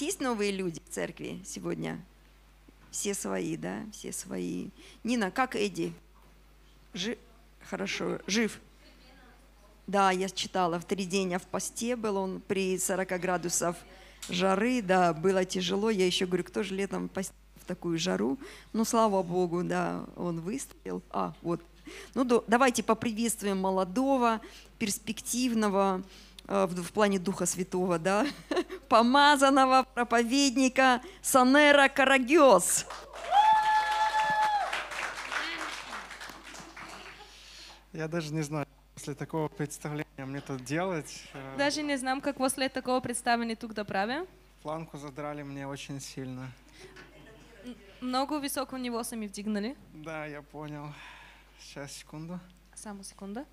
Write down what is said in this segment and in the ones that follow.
Есть новые люди в церкви сегодня? Все свои, да? Все свои. Нина, как Эдди? Жи... Хорошо, жив. Да, я читала, в три дня в посте был он при 40 градусов жары, да, было тяжело. Я еще говорю, кто же летом постит в такую жару? Ну, слава богу, да, он выстоял. А, вот. Ну, да, давайте поприветствуем молодого, перспективного, э, в, в плане Духа Святого, да, помазанного проповедника Санера Карагиос. Я даже не знаю, после такого представления мне тут делать. Даже не знам, как после такого представления тут да правя. Планку задрали мне очень сильно. Много высокого него сами вдигнали. Да, я понял. Сейчас, секунду. Саму секунду.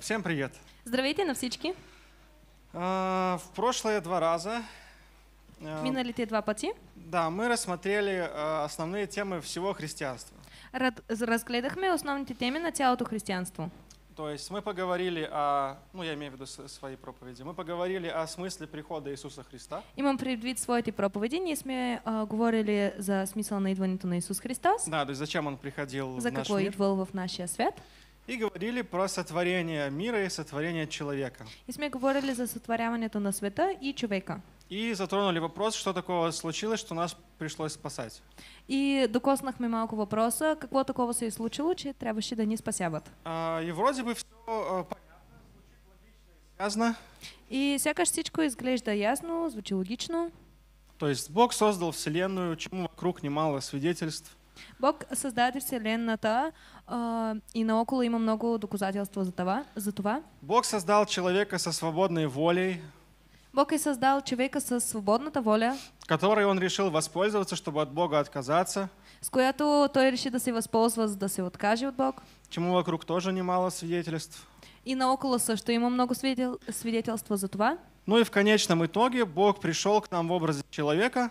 Всем привет. Здравейте на всички. А, в прошлые два раза... А, Минали те два пъти. Да, мы рассмотрели а, основные темы всего христианства. Разгледахме основные темы на цялото христианство. То есть мы поговорили о, ну я имею в виду свои проповеди, мы поговорили о смысле прихода Иисуса Христа. Имам предвид эти проповеди, не сме говорили за смысл на на Иисус Христос. Да, то есть зачем он приходил за в наш мир. За какво идвал в нашия свят. И говорили про сотворение мира и сотворение человека. И сме говорили за сотворяването на света и человека. И затронули вопрос, что такого случилось, что нас пришлось спасать. И до докоснахме малко въпроса, какво такова се е случило, че трябваше да не спасяват. А, и вроде бы все а, понятно, И сякаш всичко изглежда ясно, звучи логично. То есть Бог создал Вселенную, чему вокруг немало свидетельств. Бог създаде Вселената а, и около има много доказателства за това, за това. Бог создал человека со свободной волей. Бог и создал человека со свободната воля. Которой он решил воспользоваться, чтобы от Бога отказаться. С която той решил да се възползва, за да се откаже от Бог. Чему вокруг тоже немало свидетельств. И на около что има много свидетел... свидетельства за това. Ну и в конечном итоге Бог пришел к нам в образе человека.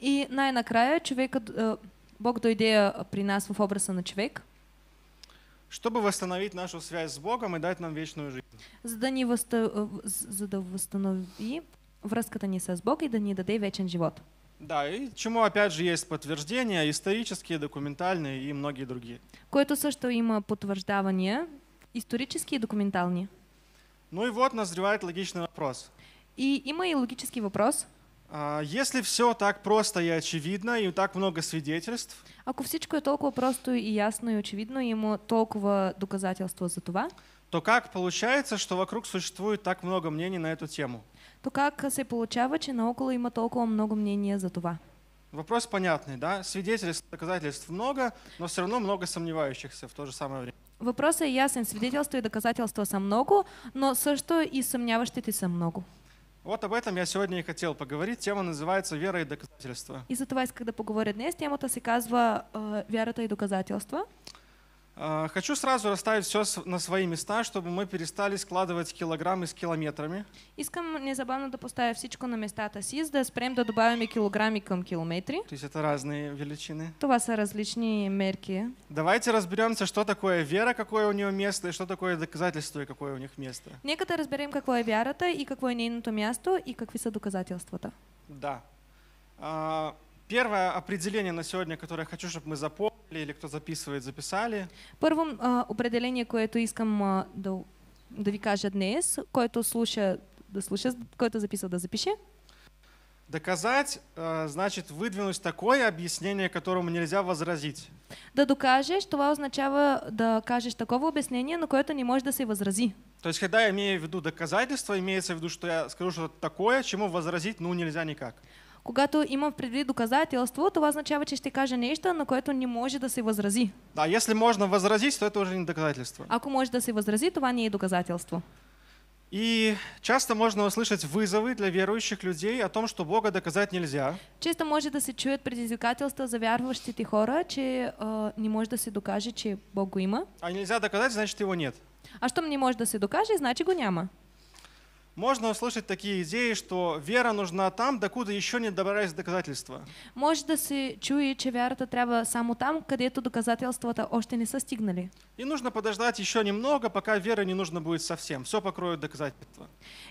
И най-накрая человека. Бог дойде при нас в образа на човек. Чтобы восстановить нашу связь с Богом и дать нам вечную жизнь. За да ни восто... за да восстанови връзката ни с Бог и да ни даде вечен живот. Да, и чему опять же есть подтверждения, исторические, документальные и многие другие. Което също има потвърждавания, исторически и документални. Ну и вот назревает логичный вопрос. И има и логический вопрос. А, если все так просто и очевидно, и так много свидетельств. Ако всичко е толкова просто и ясно и очевидно, и има толкова доказателства за това. То как получается, что вокруг существует так много мнений на эту тему? То как се получава, че наоколо има толкова много мнения за това? Вопрос понятный, да? Свидетельств, доказательств много, но все равно много сомневающихся в то же самое время. Вопрос ясен. Свидетельства и доказательства са много, но също и съмняващите са много. Вот об этом я сегодня и хотел поговорить. Тема называется «Вера и доказательства». Э, и затова исках да поговоря днес. Темата се казва «Вярата и доказателства». А, хочу сразу расставить все на свои места, чтобы мы перестали складывать килограммы с километрами. Искам незабавно да поставя всичко на места, си, за да спрем да добавим килограмми към километри. То есть это разные величины. Това вас различные мерки. Давайте разберемся, что такое вера, какое у нее место, и что такое доказательство, и какое у них место. Некоторые да разберем какво е вярата и какое е место, и какви са то Да. А, Первое определение на сегодня, которое я хочу, чтобы мы запомнили, или кто записывает, записали. Първо а, определение, которое искам да, да ви кажа днес, който слуша, да слуша, който записал, да запише. Доказать а, значит выдвинуть такое объяснение, которому нельзя возразить. Да докажеш, това означава да кажеш такова обяснение, на което не може да се възрази. То есть, когда я имею в виду доказательство, имеется в виду, что я скажу что-то такое, чему возразить ну нельзя никак. Когато имам предвид доказателство, това означава, че ще каже нещо, на което не може да се възрази. Да, если можно возразить, то это уже не доказательство. Ако може да се възрази, това не е доказателство. И часто можно услышать вызовы для верующих людей о том, что Бога доказать нельзя. Често може да се чуят предизвикателства за вярващите хора, че э, не може да се докаже, че Бог го има. А нельзя доказать, значит его нет. А что не може да се докаже, значи го няма. Можно услышать такие идеи, что вера нужна там, докуда еще не добрались доказательства. Може да се чуе, че вера-то треба само там, доказательства-то още не са И нужно подождать еще немного, пока веры не нужно будет совсем. Все покроют доказательства.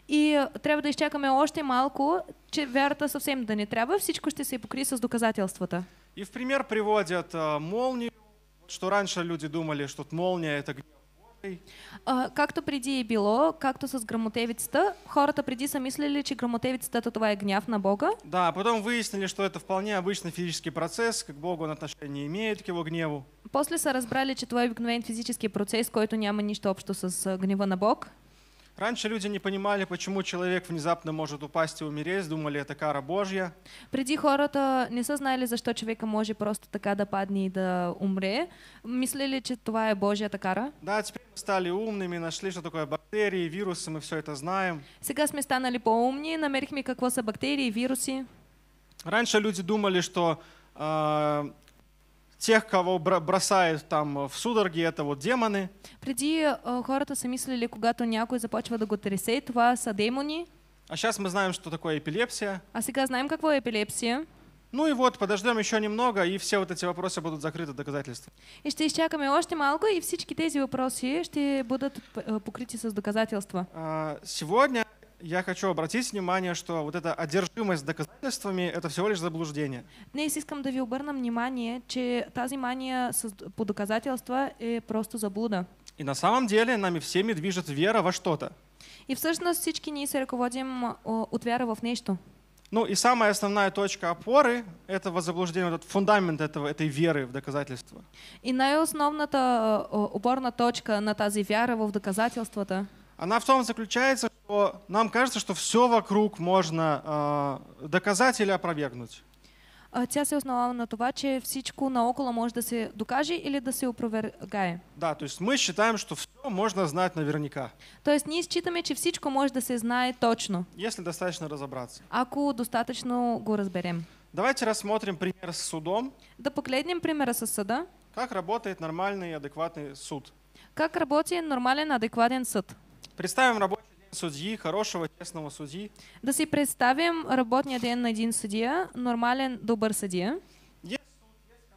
И э, треба да изчакаме още малко, че вера-то совсем да не треба, Всичко ще се покри с доказателствата. И в пример приводят а, молнию, что раньше люди думали, что молния это гнев. А, както преди е било, както с грамотевицата, хората преди са мислили, че грамотевицата това е гняв на Бога. Да, потом выяснили, что это вполне обычный физический процесс, как Богу он отношение имеет, к его гневу. После са разбрали, че това е обикновен физически процес, който няма нищо общо с а, гнева на Бог. Раньше люди не понимали, почему человек внезапно может упасть и умереть, думали, это кара Божья. Преди хората не сознали, за что человек может просто така да падне и да умре. Мислили, че това е Божията кара. Да, теперь мы стали умными, нашли, что такое бактерии, вирусы, мы все это знаем. Сега сме станали по-умни, намерихме какво са бактерии, вирусы. Раньше люди думали, что а, тех, кого бросают там э, в судороги, это вот демоны. Преди э, хората са мислили, когато някой започва да го тресе, това са демони. А сейчас мы знаем, что такое эпилепсия. А сега знаем, какво е епилепсия. Ну и вот, подождем еще немного, и все вот эти вопросы будут закрыты доказательством. И ще изчакаме още малко, и всички тези вопросы ще будут э, покрыты с доказательства. А, сегодня я хочу обратить внимание, что вот эта одержимость доказательствами – это всего лишь заблуждение. Днес искам да ви обърна внимание, че тази мания по доказательства е просто заблуда. И на самом деле нами всеми движет вера во что-то. И всъщност всички ние се ръководим а, от вяра в нещо. Ну и самая основная точка опоры этого заблуждения, этот фундамент этого, этой веры в доказательства. И най-основната а, опорна точка на тази вяра в то она в том заключается, что нам кажется, что все вокруг можно э, доказать или опровергнуть. Тя а, се основава на това, че всичко наоколо може да се докаже или да се опровергае. Да, то есть мы считаем, что все можно знать наверняка. То есть ние считаме, че всичко може да се знае точно. Если достаточно разобраться. Ако достаточно го разберем. Давайте рассмотрим пример с судом. Да погледнем примера с съда. Как работает нормальный и адекватный суд? Как работает нормален адекватен суд? Представим рабочий день судьи, хорошего, честного судьи. Да си представим работния ден на един съдия, нормален, добър съдия. Есть есть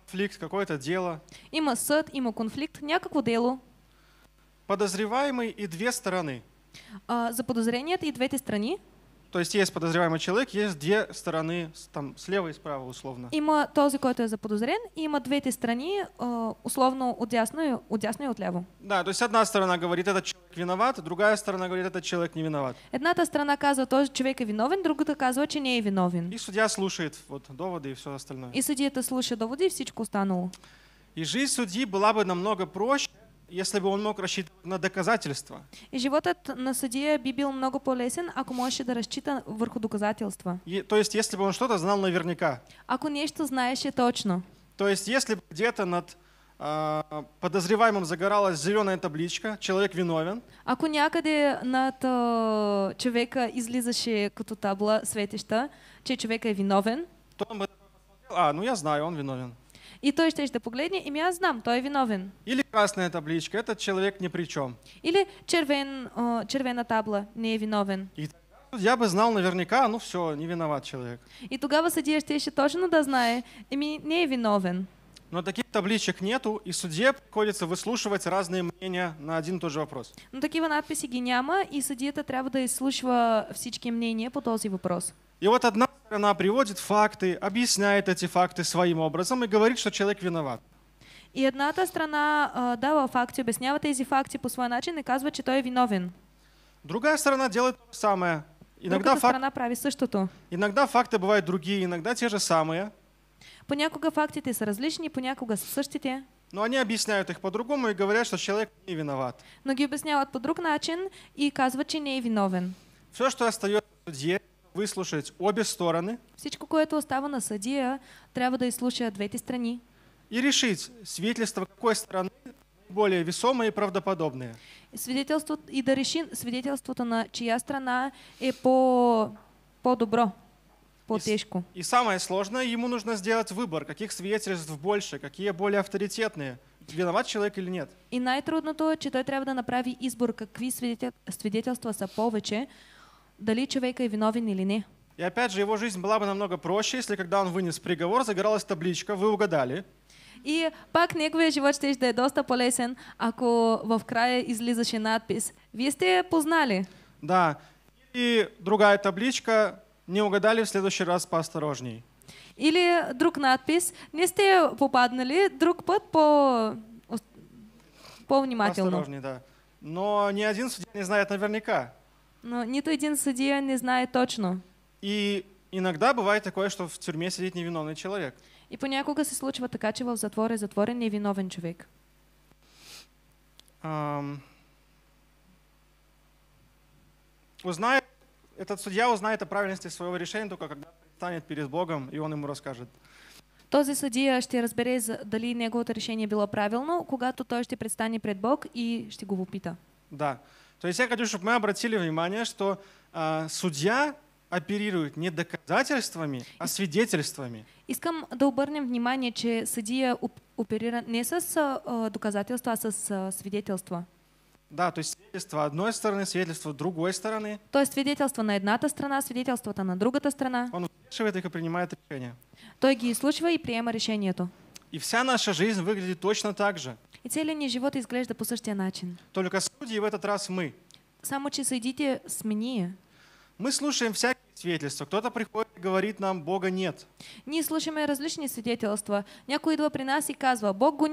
конфликт, какое-то дело. Има суд, има конфликт, някакво делу. Подозреваемый и две стороны. А, за подозренията и двете страни. То есть есть подозреваемый человек, есть две стороны, там, слева и справа условно. Има този, който е заподозрен, и има двете страни, э, условно от дясно и от, дясно от ляво. Да, то есть одна сторона говорит, этот человек виноват, другая сторона говорит, этот человек не виноват. Едната страна казва, този човек е виновен, другата казва, че не е виновен. И судья слушает вот, доводы и все остальное. И судья это слушает доводы и всичко останало. И жизнь судьи была бы намного проще, если бы он мог рассчитывать на доказательства. И животът на суде би много полезен, лесен ако можеше да разчита върху доказателства. то есть, если бы он что-то знал наверняка. Аку нечто знаеше точно. То есть, если бы где-то над э, подозреваемым загоралась зеленая табличка, человек виновен. Аку някъде над э, а, человека излизаше като табла светеща, че человек е виновен. То он бы а, ну я знаю, он виновен. И то той ще погледне, и я знам, то е виновен. Или красная табличка, этот человек ни при чем. Или червен, э, червена табла, не виновен. И я бы знал наверняка, ну все, не виноват человек. И тогава съдия ще ще точно ну да знае, ими не виновен. Но таких табличек нету, и суде приходится выслушивать разные мнения на один и тот же вопрос. Но ну, такива надписи ги няма, и съдията трябва да изслушва всички мнения по же вопрос. И вот одна сторона приводит факты, объясняет эти факты своим образом и говорит, что человек виноват. И одна та страна э, дава факты, объясняла эти факты по свой начин и казва, че той виновен. Другая сторона делает то же самое. Ну, иногда Другата фак... страна прави същото. Иногда факты бывают другие, иногда те же самые. Понякога фактите са различни, понякога са същите. Но они объясняют их по-другому и говорят, что человек не виноват. Но объясняют по друг начин и казват, что не виновен. Все, что остается в суде, выслушать обе стороны. Всичко, което остава на съдия, трябва да изслуша двете страни. И решить, свидетельство какой стороны более весомое и правдоподобное. Свидетельство, и да реши свидетельството на чья страна е по, по-добро, по-тежко. И, и самое сложное, ему нужно сделать выбор, каких свидетельств больше, какие более авторитетные, виноват человек или нет. И най-трудното е, че той трябва да направи избор какви свидетель, свидетелства са повече, дали човека е виновен или не. И опять же, его жизнь была бы намного проще, если когда он вынес приговор, загоралась табличка «Вы угадали». И пак неговия живот ще да е доста полесен, ако в края излизаше надпис «Вие сте познали». Да. И другая табличка «Не угадали, в следующий раз поосторожней». Или друг надпис «Не сте попаднали, друг път по... по-внимателно». Осторожней, да. Но ни один судья не знает наверняка. Но нито един съдия не знает точно. И иногда бывает такое, что в тюрьме сидит невиновный человек. И понякога се случва така, че в затвора е затворен невиновен човек. Um, узнает, этот судья узнает о правильности своего решения только когда станет перед Богом, и он ему расскажет. Този съдия ще разбере дали неговото решение било правилно, когато той ще предстане пред Бог и ще го попита. Да. То есть я хочу, чтобы мы обратили внимание, что э, судья оперирует не доказательствами, а свидетельствами. Искам да обърнем внимание, че судья оперирует не с э, а, доказательства, а с э, а, свидетельства. Да, то есть свидетельство одной стороны, свидетельство другой стороны. То есть свидетельство на одната страна, свидетельство на другата страна. Он выслушивает их и принимает решение. Той ги изслушва и приема решението. И вся наша жизнь выглядит точно так же. И целият ни живот изглежда по същия начин. Только судьи в этот раз мы. Само че съдите сме ние. Мы слушаем всякие свидетельства. Кто-то приходит и говорит нам, Бога нет. Не слушаме различные свидетельства. Некую идва при нас и казва, Бог го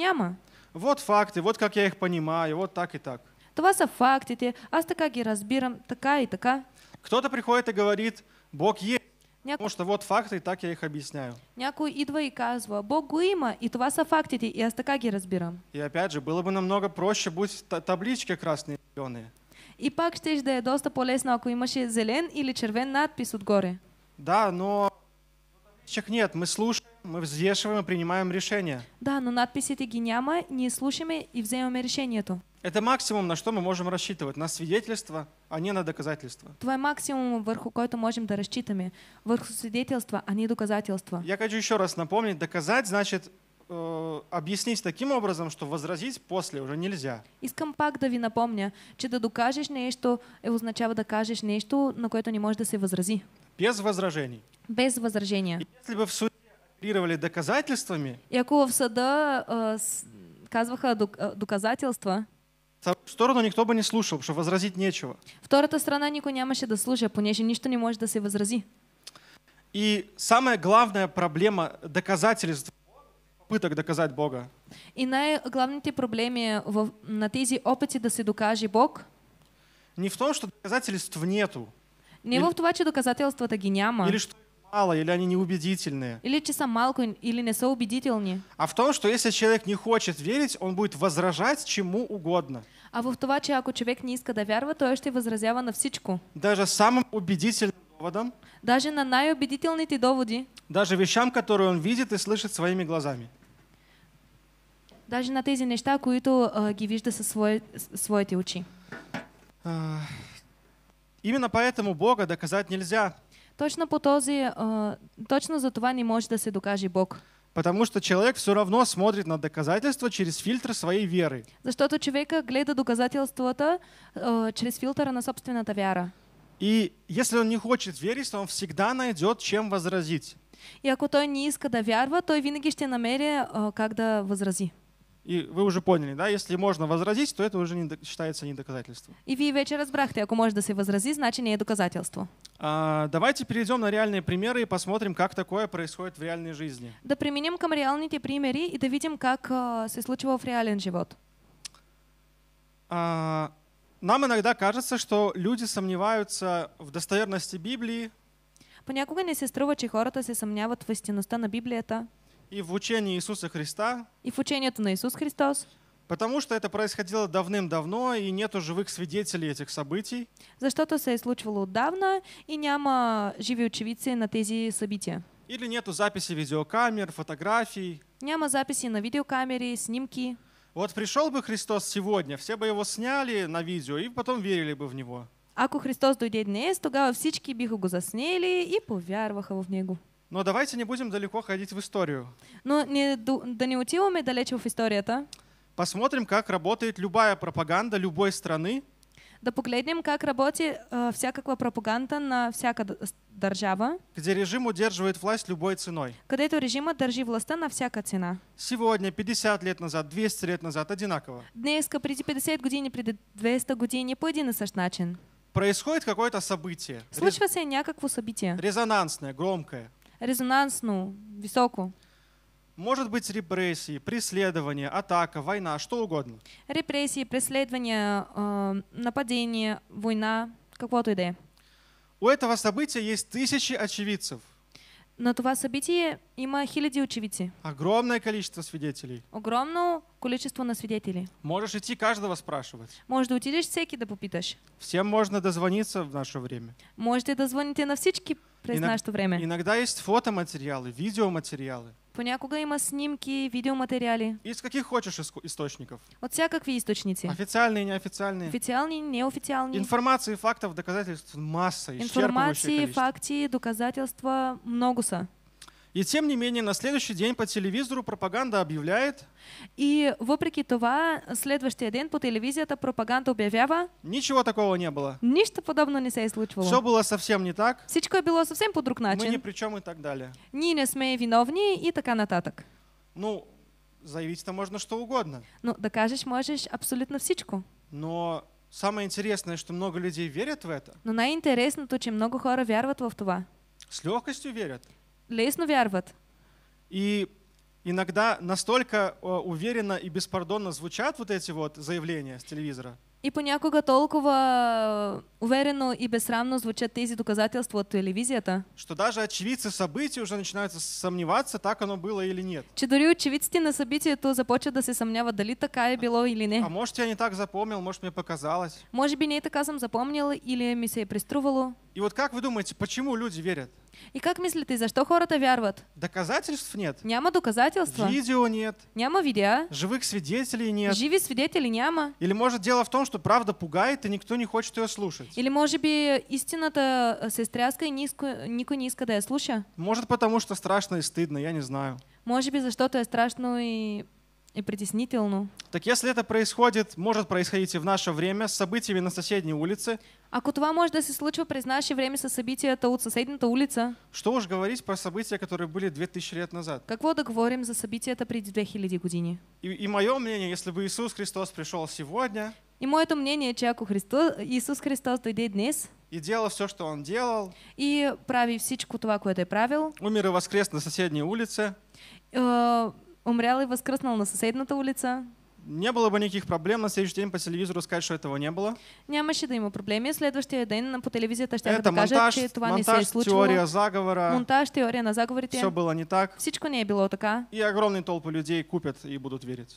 Вот факты, вот как я их понимаю, вот так и так. Това са фактите, аз така ги разбирам, така и така. Кто-то приходит и говорит, Бог есть. Някой... Потому что вот факты, и так я их объясняю. Някой идва и казва, Бог го има, и това са фактите, и аз така ги разбирам. И опять же, было бы намного проще, будь таблички красные и зеленые. И пак щеш да е доста по-лесно, ако имаше зелен или червен надпис отгоре. Да, но Надписчик нет, мы слушаем, мы взвешиваем и принимаем решение. Да, но надписи ги няма, ние слушаме и вземаме решението. Это максимум, на что мы можем рассчитывать, на свидетельство, а не на доказательство. Твой е максимум, върху който можем да разчитаме, върху свидетелства, а не доказателства. Я хочу еще раз напомнить, доказать значит э, объяснить таким образом, что возразить после уже нельзя. Искам пак да ви напомня, че да докажеш нещо е означава да кажеш нещо, на което не може да се възрази. Без возражений. Без возражения. И если бы в суде оперировали доказательствами, якого в суда э, с- казваха док- э, доказательства, вторую сторону никто бы не слушал, потому что возразить нечего. вторая сторона страна никой нямаше да потому что ничто не может да се възрази. И самая главная проблема доказательств, попыток доказать Бога, И най-главните проблеми в, на тези опыте да се докажи Бог не в том, что доказательств нету, не во втуваче доказателствата ги няма. Или что мало, или они неубедительные. Или че са малко, или не са убедителни. А в том, что если человек не хочет верить, он будет возражать чему угодно. А в това, че ако човек не иска да вярва, той ще възразява на всичко. Даже самым убедительным доводом. Даже на най-убедителните доводи. Даже вещам, которые он видит и слышит своими глазами. Даже на тези неща, които а, ги вижда със свои, своите очи. А, Именно поэтому Бога доказать нельзя. Точно по този, а, точно за това не може да се докаже Бог. Потому что человек все равно смотрит на доказательства через фильтр своей веры. Защото човека гледа доказателствата а, через фильтр на собствената вяра. И если он не хочет верить, то он всегда найдет, чем возразить. И ако той не иска да вярва, той винаги ще намери а, как да возрази. И вы уже поняли, да, если можно возразить, то это уже не считается не доказательством. И вы вече разбрахте, ако можно да се возрази, значит не доказательство. А, давайте перейдем на реальные примеры и посмотрим, как такое происходит в реальной жизни. Да применим към реалните примеры и да видим, как а, се в реален живот. А, нам иногда кажется, что люди сомневаются в достоверности Библии. Понякога не се струва, че хората се съмняват в истинността на Библията и в учении Иисуса Христа. И в учението на Иисус Христос. Потому что это происходило давным-давно и нету живых свидетелей этих событий. За что то е случвало отдавна и няма живи очевидци на тези събития. Или нету записи видеокамер, фотографий. Няма записи на видеокамере, снимки. Вот пришел бы Христос сегодня, все бы его сняли на видео и потом верили бы в него. Ако Христос дойде днес, тогава всички биха го заснели и повярваха в него. Но давайте не будем далеко ходить в историю. Но ну, не, да не отиваме далече в историята. Посмотрим, как работает любая пропаганда любой страны. Да погледнем, как работает э, всякаква пропаганда на всяка держава. Где режим удерживает власть любой ценой. Когда Където режима держи властта на всяка цена. Сегодня, 50 лет назад, 200 лет назад, одинаково. Днеска, преди 50 години, преди 200 години, по един и същ начин. Происходит какое-то событие. Случва се някакво событие. Резонансное, громкое резонансную, высокую. Может быть репрессии, преследование, атака, война, что угодно. Репрессии, преследование, эм, нападение, война, какого-то идея. У этого события есть тысячи очевидцев. На това събитие има хиляди очевидци. Огромное количество свидетелей. Огромное количество на свидетелей. Можешь идти каждого спрашивать. Можешь да отидешь всеки да попиташ. Всем можно дозвониться в наше время. Можете дозвоните на всички през Иног... нашето время. Иногда есть фотоматериалы, видеоматериалы. Понякога има снимки, видеоматериали. Из каких хочешь источников. От всякакви источники. Официальные, неофициальные. Официальные, неофициальные. Информации, фактов, доказательств масса, Информации, факты, доказательства много са. И тем не менее, на следующий день по телевизору пропаганда объявляет. И вопреки това, следующий день по эта пропаганда объявляла. Ничего такого не было. Ничто подобное не сей е случвало. Все было совсем не так. Всичко было совсем съвсем по друг начин. Мы ни при чем и так далее. Ние не сме виновни и така нататок. Ну, заявить-то можно что угодно. Ну, докажешь, можешь абсолютно всичко. Но самое интересное, что много людей верят в это. Но най то, че много хора верят в това. С легкостью верят лесно вярват. И иногда настолько э, уверенно и беспардонно звучат вот эти вот заявления с телевизора. И понякога толкова э, уверенно и бесрамно звучат тези доказательства от телевизията. Что даже очевидцы событий уже начинают сомневаться, так оно было или нет. Че дори очевидците на событието започват да се съмняват дали така е било или не. А может я не так запомнил, может мне показалось. Может би не така съм запомнил или ми се е приструвало. И вот как вы думаете, почему люди верят? И как за что хората вярват? Доказательств нет. Няма доказательства. Видео нет. Няма видео. Живых свидетелей нет. Живи свидетелей няма. Или может дело в том, что правда пугает и никто не хочет ее слушать. Или может быть истина-то э, сестряска и никто не искает ее слушать. Может потому что страшно и стыдно, я не знаю. Может быть за что-то страшно и и притеснительну. Так если это происходит, может происходить и в наше время с событиями на соседней улице. Ако това може да се случва през наше време с събитията от съседната улица. Что уж говорить про события, которые были 2000 лет назад. Как вот говорим за это преди 2000 години? И, и мое мнение, если бы Иисус Христос пришел сегодня. И моето мнение, че ако Христос, Иисус Христос дойде днес, и делал все, что он делал. И прави всичко това, което е правил. Умер и воскрес на соседней улице. Э, Умрял и възкръснал на съседната улица. Не было бы никаких проблем на следующий день по телевизору сказать, что этого не было. Нямаше да има проблеми. Следващия ден по телевизията ще да кажат, че това не се е случило. теория заговора. Монтаж, теория на заговорите. Все было не так. Всичко не е било така. И огромные толпы людей купят и будут верить.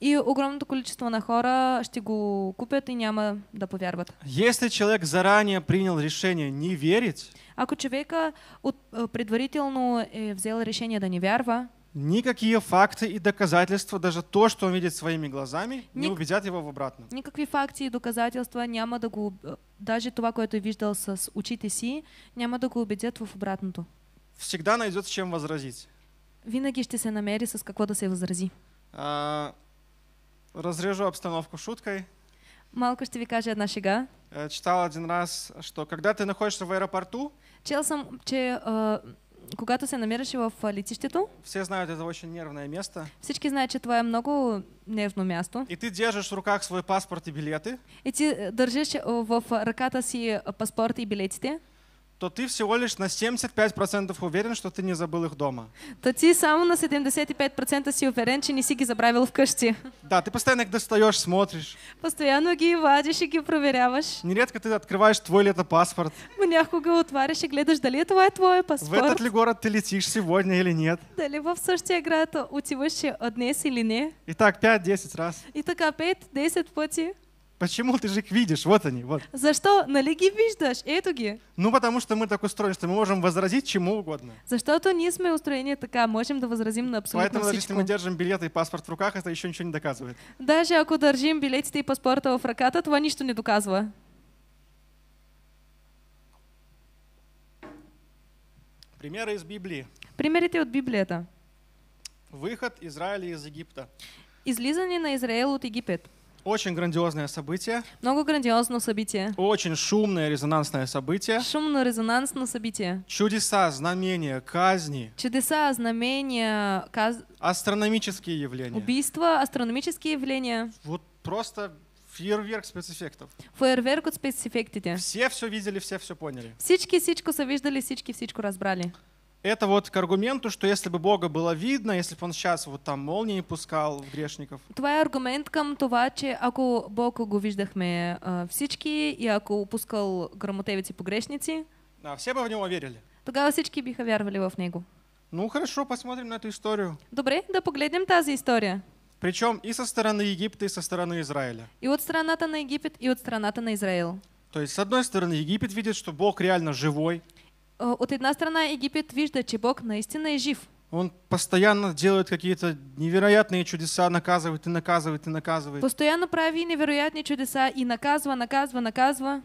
И огромното количество на хора ще го купят и няма да повярват. Если человек заранее принял решение не верить, ако човека предварително е взел решение да не вярва, Никакие факты и доказательства, даже то, что он видит своими глазами, не Ник... убедят его в обратном. Никакие факты и доказательства не могут го... Э, даже това, което е виждал с очите си, няма да го убедят в обратното. Всегда найдет с чем возразить. Винаги ще се намери с какого да се възрази. А, разрежу обстановку шуткой. Малко ще ви кажа една шега. Э, читал один раз, что когда ты находишься в аэропорту... Чел сам, че... А когато се намираше в летището, все знаят, че это очень е нервно място. Всички знаят, че това е много нервно място. И ти държиш в руках свой паспорт и билети. И ти държиш в ръката си паспорт и билетите. то ты всего лишь на 75% уверен, что ты не забыл их дома. То ти само на 75% си уверен, че не си ги в кашти. Да, ты постоянно их достаешь, смотришь. Постоянно ги вадиш и ги проверяваш. Нередко ты открываешь твой паспорт. летопаспорт. Понякога отваряш и гледаш дали това е твой паспорт. В этот ли город ты летишь сегодня или нет? Дали в същия град отиваш днес или не. Итак, так 5-10 раз. И така 5-10 пъти. Почему ты же их видишь? Вот они. Вот. За что На налеги видишь этуги? Ну, потому что мы так устроены, что мы можем возразить чему угодно. За что-то не мы устроены така, можем да возразим на абсолютно Поэтому, даже если мы держим билеты и паспорт в руках, это еще ничего не доказывает. Даже ако держим билеты и паспорта в ръката, това нищо не доказва. Примеры из Библии. Примерите от Библията. Выход Израиля из Египта. Излизане на Израил от Египет. Очень грандиозное событие. Много грандиозного события. Очень шумное резонансное событие. Шумное резонансное событие. Чудеса, знамения, казни. Чудеса, знамения, каз... Астрономические явления. Убийства, астрономические явления. Вот просто фейерверк спецэффектов. Фейерверк от спецэффектов. Все все видели, все все поняли. Всички всичко са виждали, всички всичко разбрали это вот к аргументу, что если бы Бога было видно, если бы он сейчас вот там молнии пускал в грешников. Това е аргумент към това, че ако Бог го виждахме а, и ако пускал грамотевици по грешници, да, все бы в него верили. Тогда всички биха вярвали в него. Ну хорошо, посмотрим на эту историю. Добре, да поглядим тази история. Причем и со стороны Египта, и со стороны Израиля. И от страната на Египет, и от страната на Израиль. То есть, с одной стороны, Египет видит, что Бог реально живой. Э, От одна сторона Египет видит, что Бог наистина жив. Он постоянно делает какие-то невероятные чудеса, наказывает и наказывает и наказывает. Постоянно прави невероятные чудеса и наказва, наказва, наказва.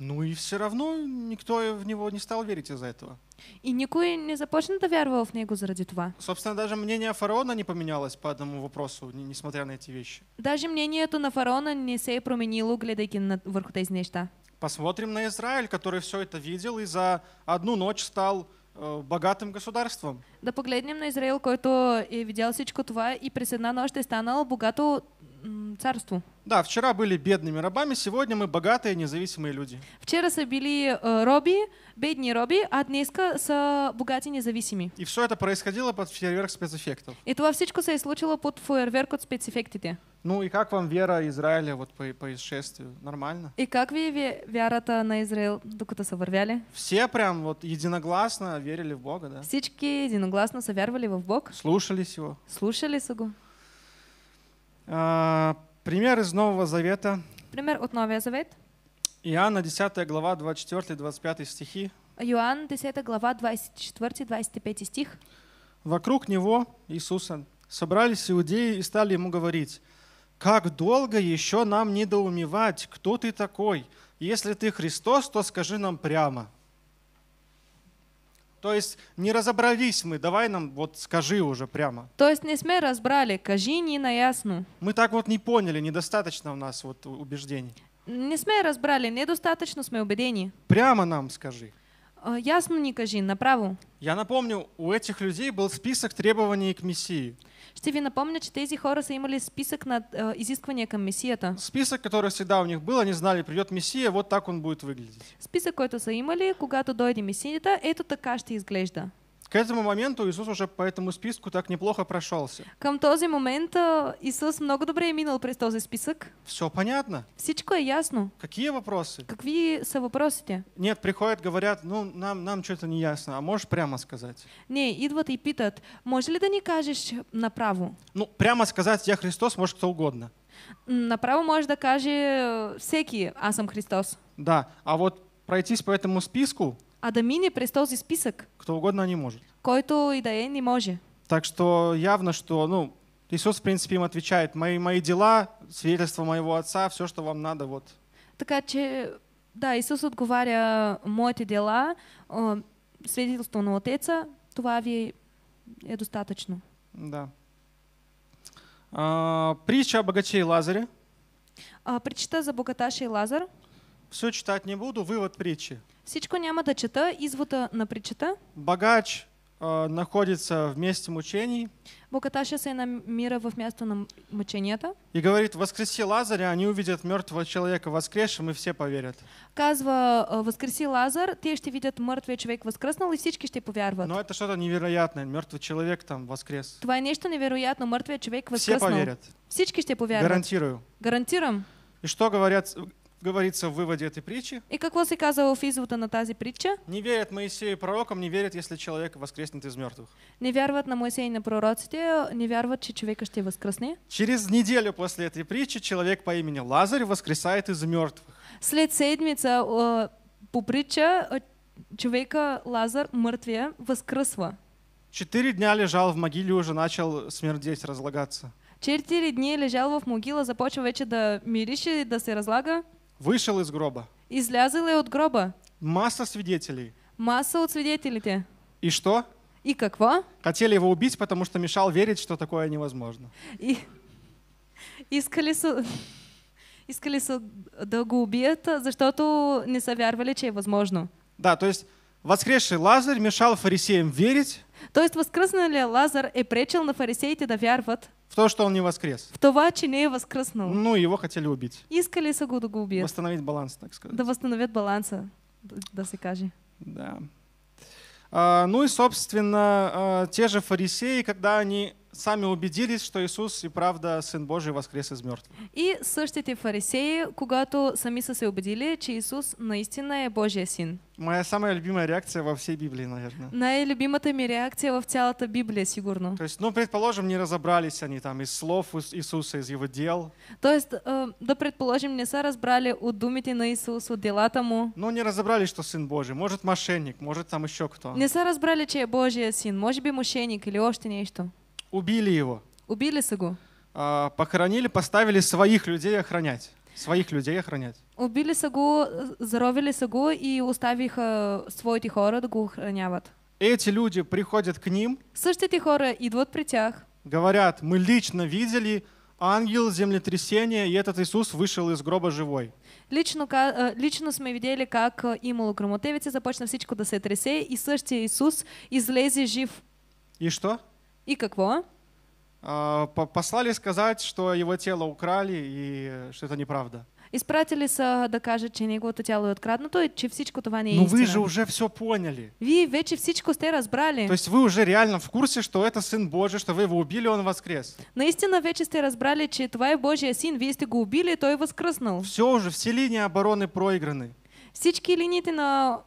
Ну и все равно никто в него не стал верить из-за этого. И никой не започнет веровал в него заради этого. Собственно, даже мнение фараона не поменялось по одному вопросу, несмотря на эти вещи. Даже мнение это на фараона не сей променило, глядя на върху тези неща. Посмотрим на Израиль, который все это видел и за одну ночь стал э, богатым государством. Да поглядим на Израил, който е видял всичко това и през една нощ е станал богато царству. Да, вчера были бедными рабами, сегодня мы богатые независимые люди. Вчера са били э, роби, бедные роби, а днеска с богатыми независимыми. И все это происходило под фейерверк спецэффектов. И това всичко се е случило под фейерверк от спецэффектите. Ну и как вам вера Израиля вот по происшествию? Нормально? И как ви Вера-то на Израил, докато са вървяли? Все прям вот единогласно верили в Бога, да? Всички единогласно са его в Бог. Слушались его. Слушали са а, пример из Нового Завета. Пример от Нового Завета. Иоанна 10 глава 24-25 стихи. Иоанн 10 глава 24-25 стих. Вокруг него, Иисуса, собрались иудеи и стали ему говорить, «Как долго еще нам недоумевать, кто ты такой? Если ты Христос, то скажи нам прямо». То есть не разобрались мы, давай нам вот скажи уже прямо. То есть не сме разбрали, кажи не на ясну. Мы так вот не поняли, недостаточно у нас вот убеждений. Не сме разбрали, недостаточно сме убедений. Прямо нам скажи. Э, ясно Ясненько, Жин, направо. Я напомню, у этих людей был список требований к Мессии. Ще ви напомня, че тези хора са имали списък на э, изисквания към Месията. Списък, который всегда у них был, они знали, придет Мессия, вот так он будет выглядеть. Списък, който са имали, когато дойде Месията, ето така ще изглежда. К этому моменту Иисус уже по этому списку так неплохо прошелся. Към този момент а, Иисус много добрее минул минал през список. Все понятно. Всичко ясно. Какие вопросы? Какви со въпросите? Нет, приходят, говорят, ну нам, нам что-то не ясно, а можешь прямо сказать? Не, идват и питат, можешь ли да ни кажеш направо? Ну, прямо сказать, я Христос, может кто угодно. Направо може да каже всеки, аз съм Христос. Да, а вот пройтись по этому списку а да мине през този списък. Кто угодно не может. Който и да е не може. Так что явно, что ну, Иисус, в принципе, им отвечает, мои, мои дела, свидетельство моего Отца, все, что вам надо, вот. Така че, да, Иисус отговаря, моите дела, а, свидетельство на Отеца, това ви е достатъчно. Да. А, притча о богаче и Лазаре. А, притча за богаташа и Лазар. Все читать не буду, вывод притчи. Всичко няма да чета, извода на причета. Богач э, находится в месте мучений. Богаташа се намира в место на мученията. И говорит, воскреси Лазаря, они увидят мертвого человека воскресшим, и все поверят. Казва, а, воскреси Лазар, те ще видят мертвый человек воскреснал, и всички ще повярват. Но это что-то невероятное, мертвый человек там воскрес. Това е нещо невероятно, мертвия човек воскреснал. Все поверят. Всички ще повярват. Гарантирую. Гарантирам. И что говорят, говорится в выводе этой притчи. И как се казва в на тази притча? Не верят Моисею и пророкам, не верят, если человек воскреснет из мертвых. Не вярват на Моисея и на пророците, не вярват, че човека ще воскресне. Через неделю после этой притчи человек по имени Лазарь воскресает из мертвых. След седмица э, по притча э, человека Лазар, мертвее възкръсва. Четыре дня лежал в могиле, уже начал смердеть, разлагаться. Четыре дня лежал в могиле, започва уже да мирише, да се разлага. Вышел из гроба. Излязли от гроба. Масса свидетелей. Масса от свидетелей. И что? И как во? Хотели его убить, потому что мешал верить, что такое невозможно. И... Искали, са... Искали са да го убият, защото не са вярвали, че е възможно. Да, то есть воскресший Лазарь мешал фарисеям верить. То есть воскреснали Лазарь и пречил на фарисеите да вярват. То, что он не воскрес. В това, че не воскреснул. Ну, его хотели убить. Искали са го Восстановить баланс, так сказать. Да възстановят баланса, да се кажи. Да. А, ну и, собственно, а, те же фарисеи, когда они сами убедились, что Иисус и правда Сын Божий воскрес из мертвых. И същите фарисеи, когато сами са се убедили, че Иисус наистина е Божия Син. Моя самая любимая реакция во всей Библии, наверное. Най-любимата ми реакция во цялата Библия, сигурно. То есть, ну, предположим, не разобрались они там из слов Иисуса, из его дел. То есть, э, да предположим, не са разбрали от думите на Иисуса от тому. Ну, не разобрались, что Сын Божий. Может, мошенник, может, там еще кто. Не са разбрали, че е Божия Син. Може би мошенник или още нещо. Убили его. Убили его. А, похоронили, поставили своих людей охранять. Своих людей охранять. Убили его, заровили его и уставили э, своите хора город го охраняват. Эти люди приходят к ним. эти хоры идут при тях. Говорят, мы лично видели ангел землетрясения, и этот Иисус вышел из гроба живой. Лично, э, лично мы видели как э, имало громотевица, започна всичко да се тресе, и същия Иисус излезе жив. И что? И каково? А, послали сказать, что его тело украли и что это неправда. Изпратили са да кажат, че неговото тяло е откраднато и че всичко това не е Но ну, вы же уже все поняли. Вие вече всичко сте разбрали. То есть вы уже реально в курсе, что это Сын Божий, что вы его убили, он воскрес. Наистина вече сте разбрали, че това е Божия Син, вие сте го убили, той е възкръснал. Все уже, все линии обороны проиграны. Всички линиите на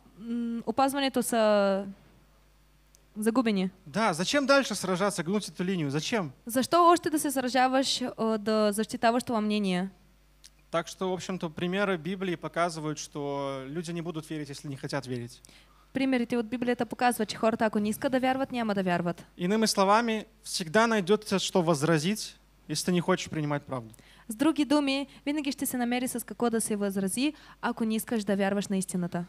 опазването са загубені. Да, зачем дальше сражаться, гнуть эту линию? Зачем? За что още да се сражаваш, э, да защитаваш това мнение? Так что, в общем-то, примеры Библии показывают, что люди не будут верить, если не хотят верить. Примерите от это показывают, что хората, ако не искат да вярват, няма да вярват. Иными словами, всегда найдется, что возразить, если ты не хочешь принимать правду. С други думи, винаги ще се намери с какво да се възрази, ако не искаш да вярваш на истината.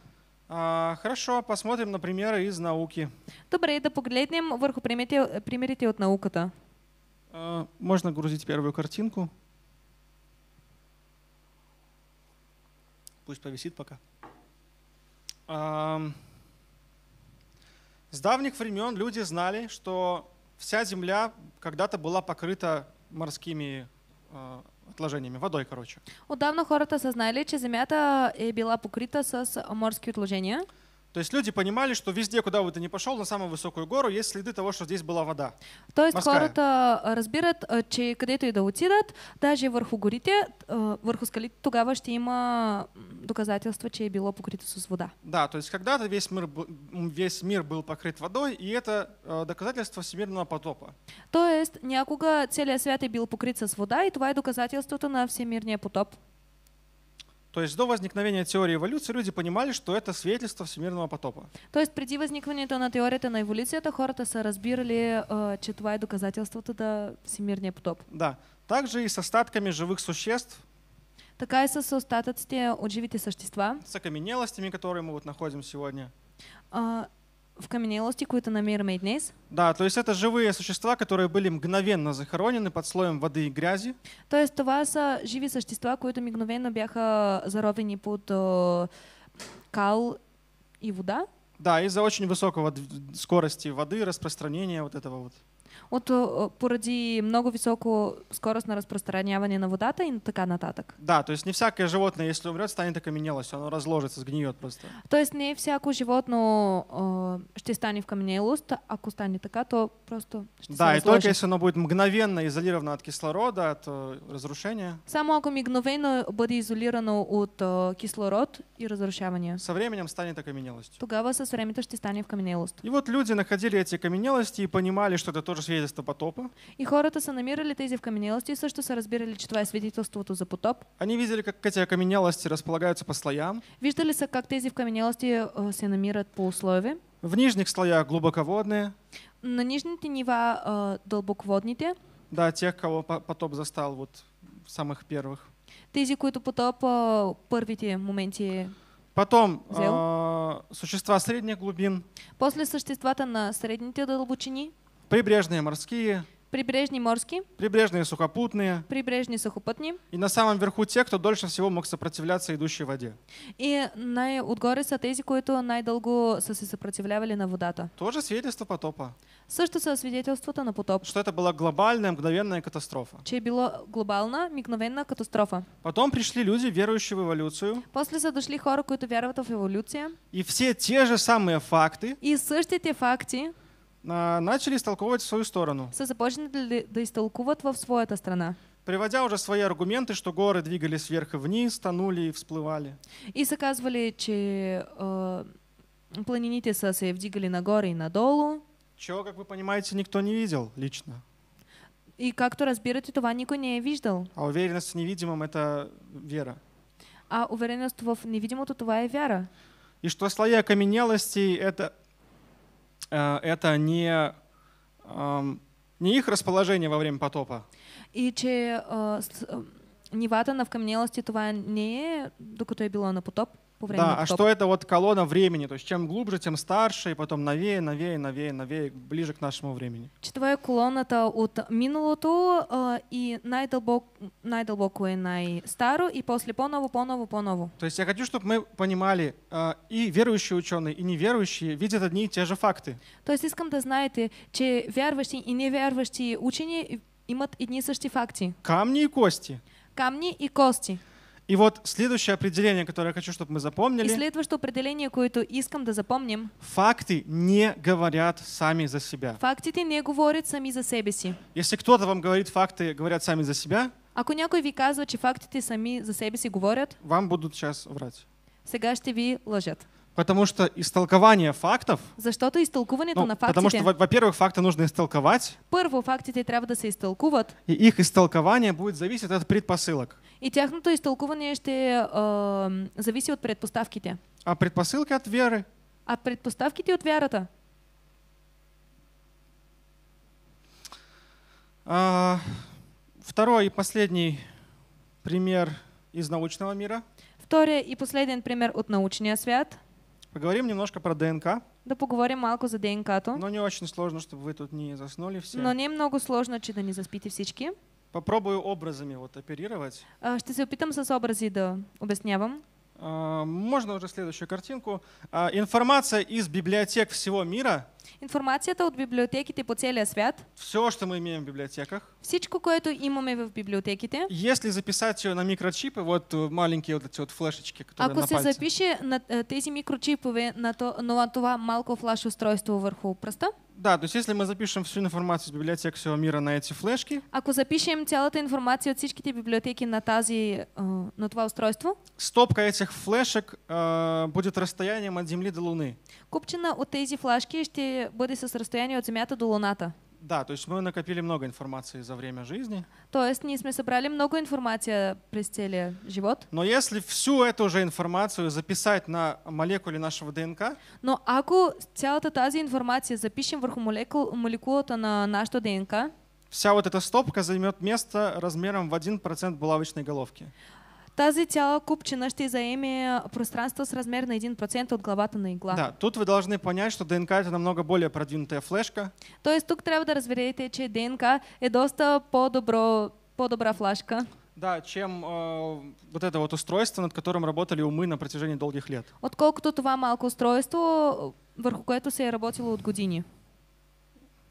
А, хорошо, посмотрим на примеры из науки. Добре, да погледнем върху примерите, примерите от науката. А, можно грузить первую картинку. Пусть повисит пока. А, с давних времен люди знали, что вся Земля когда-то была покрыта морскими а, отложениями, водой, короче. Отдавна хората сознали, знаели, че земята е била покрита с морски отложения. То есть люди понимали, что везде, куда бы ты ни пошел, на самую высокую гору есть следы того, что здесь была вода. То есть Морская. хората э, разбират, э, че когда и да отидат, даже върху горите, э, върху скалите тогава ще има доказательства, че е било покрито с вода. Да, то есть когда-то весь мир, весь мир был покрыт водой, и это доказательство всемирного потопа. То есть някога целият свят е бил покрит с вода, и това доказательство доказателството на всемирния потоп. То есть до возникновения теории эволюции люди понимали, что это свидетельство всемирного потопа. То есть преди возникновении на теорията на эволюции это са разбирали, э, че това тогда доказателството потоп. Да. Также и с остатками живых существ. Такая со с остатъците от живите същества. С окаменелостями, которые мы вот находим сегодня. А, в вкаменелости, които то и днес. Да, то есть это живые существа, которые были мгновенно захоронены под слоем воды и грязи. То есть у вас э, живые существа, которые мгновенно бяха заровлены под э, кал и вода. Да, из-за очень высокого скорости воды, распространения вот этого вот от поради много високо скоростно распространения на водата и така нататък. Да, то есть не всякое животное, если умрет, станет окаменело, все, оно разложится, сгниет просто. То есть не всяко животно э, ще стане в каменелост, ако станет така, то просто Да, и только если оно будет мгновенно изолировано от кислорода, от разрушения. Само ако мигновено бъде изолирано от кислород и разрушения. Со временем станет окаменелостью. Тогава со временем ще станет в каменелост. И вот люди находили эти каменелости и понимали, что это тоже И хората са намирали тези вкаменелости и също са разбирали, че това е свидетелството за потоп. Они видели, как эти окаменелости располагаются по слоям. Виждали са как тези вкаменелости се намират по условия. В нижних слоях глубоководные. На нижните нива дълбоководните. Да, тех, кого потоп застал, вот самых первых. Тези, които потоп първите моменти е Потом взял. э, существа средних глубин. После существата на средните дълбочини. прибрежные морские, прибрежные морские, прибрежные сухопутные, прибрежные сухопутные. И на самом верху те, кто дольше всего мог сопротивляться идущей воде. И наиутгоры са тези, които най-дълго са се съпротивлявали на водата. Тоже свидетельство потопа. Също свидетельство то на потоп. Что это была глобальная мгновенная катастрофа. Че было глобална мгновенная катастрофа. Потом пришли люди, верующие в эволюцию. После задошли дошли хора, които вярват в еволюция. И все те же самые факты. И те факты а, начали истолковывать в свою сторону. Са започнали да истолкуват в своята страна. Приводя уже свои аргументы, что горы двигались вверх и вниз, тонули и всплывали. И заказывали, че э, планините са се на горы и на долу Чего, как вы понимаете, никто не видел лично. И как както разбирате, това никто не видел А уверенность в невидимом — это вера. А уверенность в невидимото — това е вяра. И что слои окаменелости — это Э, это не, эм, не их расположение во время потопа. И че э, э, Нивата на вкамнелости това не е докато е било на потоп по времени. Да, а что это вот колонна времени? То есть чем глубже, тем старше, и потом новее, новее, новее, новее, ближе к нашему времени. Четвоя колонна это от минулого э, и найдълбок, найдълбоко е най и после поново, поново, поново. То есть я хочу, чтобы мы понимали, э, и верующие ученые, и неверующие видят одни и те же факты. То есть искам да знаете, че верующие и неверующие учени имат едни и същи факти. Камни и кости. Камни и кости. И вот следующее определение, которое я хочу, чтобы мы запомнили. И что определение, кое-то иском да запомним. Факты не говорят сами за себя. Фактите не говорят сами за себя. си. Если кто-то вам говорит факты, говорят сами за себя. Ако някой ви казва, че фактите сами за себе си говорят. Вам будут сейчас врать. Сега ще ви лъжат. Потому что истолкование фактов... За что то изтълкуването ну, на факте. Потому что, во-первых, факты нужно истолковать. Първо, фактите трябва да се изтълкуват. И их истолкование будет зависеть от предпосылок. И тяхното истолкование ще э, зависи от предпоставките. А предпосылки от веры. А предпоставките от вярата. А, второй и последний пример из научного мира. Второй и последний пример от научния свят. Поговорим немножко про ДНК. Да поговорим малко за днк Но не очень сложно, чтобы вы тут не заснули все. Но не много сложно, че да не заспите всички. Попробую образами вот оперировать. Ще се опитам с образи да обяснявам. А, можно уже следующую картинку. А, информация из библиотек всего мира. Информация это от библиотеките по целия свет? Все, что мы имеем в библиотеках. Всичко, което имаме в библиотеките. Если записать ее на микрочипы, вот э, маленькие вот эти вот флешечки, которые Ако на пальце. се запише на э, тези микрочипове на, то, на това малко флаш устройство върху пръста. Да, то есть если мы запишем всю информацию из библиотек всего мира на эти флешки. Ако запишем цялата информация от всичките библиотеки на тази на това устройство. Стопка этих флешек э, будет расстоянием от Земли до Луны. Купчина от тези флашки ще бъде с разстояние от Земята до Луната. Да, то есть мы накопили много информации за время жизни. То есть мы собрали много информации при стиле живот. Но если всю эту же информацию записать на молекуле нашего ДНК... Но ако цялата тази информация запишем вверху молекул, молекулата на нашу ДНК... Вся вот эта стопка займет место размером в 1% булавочной головки. Тази цяла купчина ще заеме пространство с размер на 1% от главата на игла. Да, тут вы должны понять, что ДНК это намного более продвинутая флешка. То есть тут трябва да разберете, че ДНК е доста по-добро, по-добра флешка. Да, чем э, вот это вот устройство, над которым работали умы на протяжении долгих лет. тут вам малко устройство, върху което се е от години.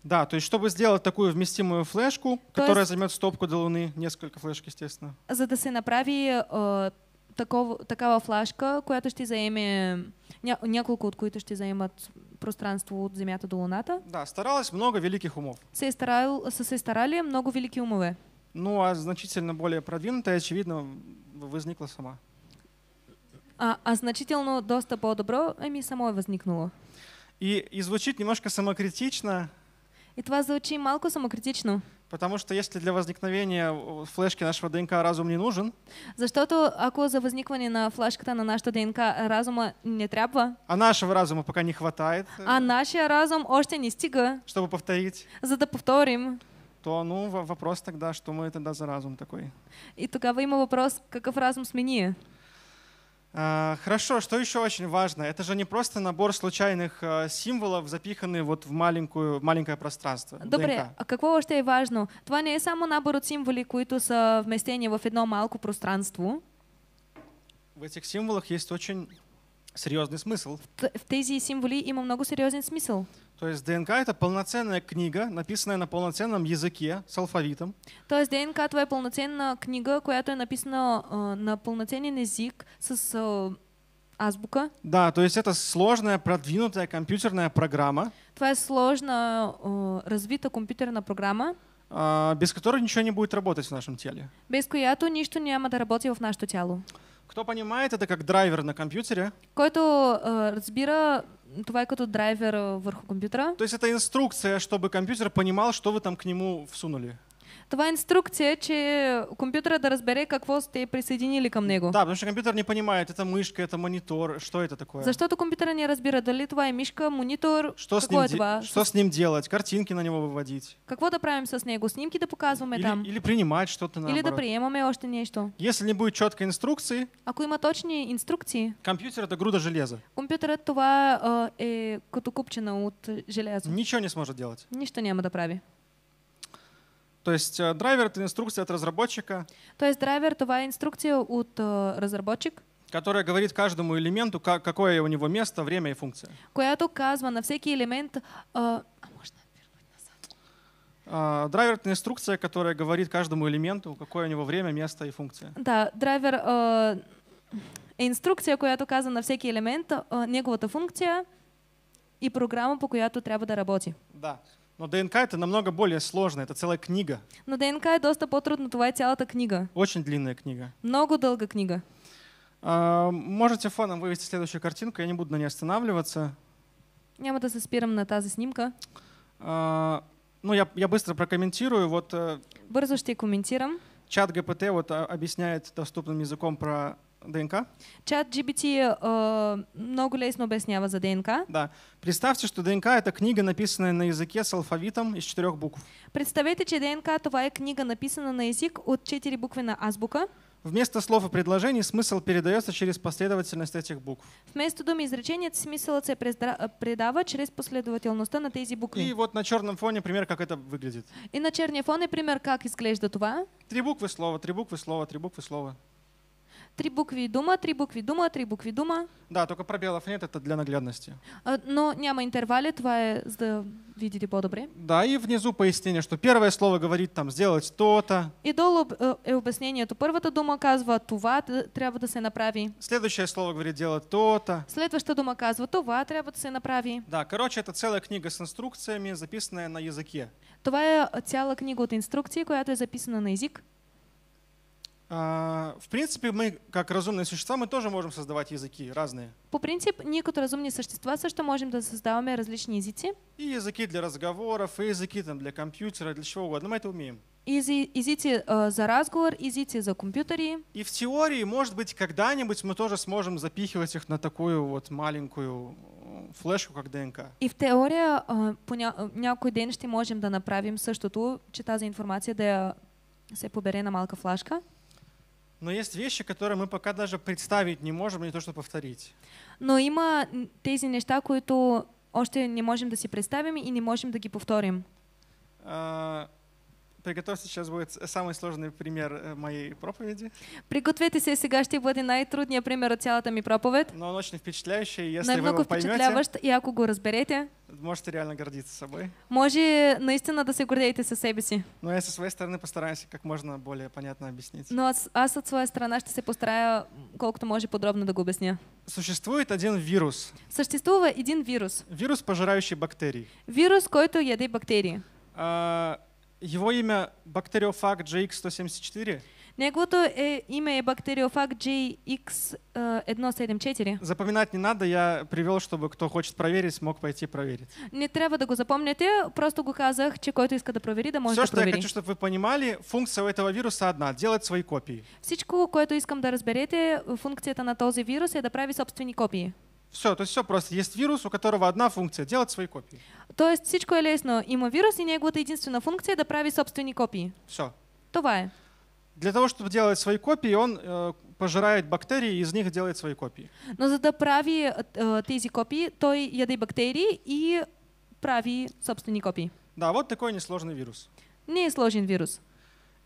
Да, то есть чтобы сделать такую вместимую флешку, то которая есть... займет стопку до Луны, несколько флешек, естественно. За да се направи э, такова, такава флашка, която ще заеме ня, няколко от които ще заемат пространство от Земята до Луната. Да, старалось много великих умов. Се старал, са се старали много велики умове. Ну, а значительно более продвинутая, очевидно, возникла сама. А, а значительно доста по-добро, ами само возникнуло? И, и звучит немножко самокритично, и това звучи малко самокритично. Потому что если для возникновения э, флешки нашего ДНК разум не нужен, Защото ако за а възникване на флашката на нашата ДНК разума не трябва, а нашего разума пока не хватает, э, а нашия разум още не стига, чтобы повторить, за да повторим, то ну вопрос тогда, что мы тогда за разум такой. И тогава има вопрос, каков разум сме а, хорошо, что еще очень важно? Это же не просто набор случайных э, символов, запиханный вот в маленькую, маленькое пространство. Добре, ДНК. а какво още е важно? Това не само набор символов, которые които са вместени в едно малко пространство. В этих символах есть очень серьезный смысл. В тези и символи има много серьезный смысл. То есть ДНК это полноценная книга, написанная на полноценном языке с алфавитом. То есть ДНК твоя полноценная книга, которая написана uh, на полноценный язык с uh, азбука. Да, то есть это сложная продвинутая компьютерная программа. Твоя сложная uh, а, развита компьютерная программа. Uh, без которой ничего не будет работать в нашем теле. Без която ничто не да работать в нашем тяло. Кто понимает, это как драйвер на компьютере. кто э, разбира твой какой-то драйвер э, вверху компьютера. То есть это инструкция, чтобы компьютер понимал, что вы там к нему всунули това инструкция, че компютъра да разбере какво сте присъединили към него. Да, потому что компьютер не понимает, это мышка, это монитор, что это такое. Защото компютъра не разбира дали това е мишка, монитор, что какво с ним, е това. Что с ним делать, картинки на него выводить. Какво да правим с него, снимки да показваме или, там. Или принимать что-то наоборот. Или да приемаме още нещо. Если не будет четкой инструкции, Ако има точни инструкции, компьютер это груда железа. Компютърът това а, е като купчина от железа. Ничего не сможет делать. Нищо няма да прави. То есть э, драйвер — это инструкция от разработчика. То есть драйвер — это инструкция от э, разработчика. Которая говорит каждому элементу, какое у него место, время и функция. Която казва на всякий элемент... Э, а можно вернуть назад? А, драйвер — это инструкция, которая говорит каждому элементу, какое у него время, место и функция. Да, драйвер — инструкция, която казва на всякий элемент, некого-то функция и программа, по която трябва да работи. Да. Но ДНК это намного более сложно, это целая книга. Но ДНК е доста по-трудно, това е цялата книга. Очень длинная книга. Много долгая книга. А, можете фоном вывести следующую картинку, я не буду на ней останавливаться. Няма да с спирам на тази снимка. А, ну, я, я быстро прокомментирую. Вот, Бързо э, ще комментируем. Чат ГПТ вот а, объясняет доступным языком про ДНК? Чат GBT э, много лестно объяснява за ДНК. Да. Представьте, что ДНК — это книга, написанная на языке с алфавитом из четырех букв. Представете, что ДНК — това е книга, написана на язык от четыре буквы на азбука. Вместо слов и предложений смысл передается через последовательность этих букв. Вместо думи изречения смысл это предава через последовательность на тези буквы. И вот на черном фоне пример, как это выглядит. И на черном фоне пример, как изглежда това. Три буквы слова, три буквы слова, три буквы слова. Три букви дума, три букви дума, три букви дума. Да, только пробелов нет, это для наглядности. Э, но няма интервали, твое видите по-добре. Да, и внизу пояснение, что первое слово говорит там сделать то-то. И долу э, е обяснение, то първата дума казва това трябва да се направи. Следующее слово говорит делать то-то. Следующее дума казва това трябва да се направи. Да, короче, это целая книга с инструкциями, записанная на языке. Твоя целая книга от инструкции, которая записана на язык? А, в принципе, мы, как разумные существа, мы тоже можем создавать языки разные. По принципу, ние като существа, существа что можем да създаваме различни езици. И языки для разговоров, и языки там, для компьютера, для чего угодно. Мы это умеем. Езите э, за разговор, езите за компьютеры. И в теории, может быть, когда-нибудь мы тоже сможем запихивать их на такую вот маленькую э, флешку, как ДНК. И в теории, э, по някой ден ще можем да направим что същото, че за информацию, да се побере на малка флешка. Но есть вещи, которые мы пока даже представить не можем, не то что повторить. Но има тези неща, които още не можем да си представим и не можем да ги повторим. Uh, Приготовьте, сейчас будет самый сложный пример э, моей проповеди. Пригответе се, сега ще бъде най-трудният пример от цялата ми проповед. Но он очень впечатляющий, если Но е вы его поймете. и ако го разберете. Можете реально гордиться собой. Може наистина да се гордеете със себе си. Но я со своей стороны постараюсь как можно более понятно объяснить. Но аз, аз от своя страна ще се постарая колкото може подробно да го обясня. Существует один вирус. Съществува един вирус. Вирус, пожирающий бактерии. Вирус, който яде бактерии. А его имя бактериофаг GX174. Неговото е, име е бактериофаг GX174. Запоминать не надо, я привел, чтобы кто хочет проверить, смог пойти проверить. Не трябва да го запомняте, просто го казах, че който иска да провери, да може Все, да провери. Все, что я хочу, чтобы вы понимали, функция у этого вируса одна — делать свои копии. Всичко, което искам да разберете, функцията на този вирус е да прави собствени копии. Все, то есть все просто. Есть вирус, у которого одна функция — делать свои копии. То есть всичко е лесно. Има вирус и неговата единствена функция е да прави копии. Все. Давай. Для того, чтобы делать свои копии, он э, пожирает бактерии и из них делает свои копии. Но за да прави э, э тези копии, той яде бактерии и прави собственные копии. Да, вот такой несложный вирус. Несложный вирус.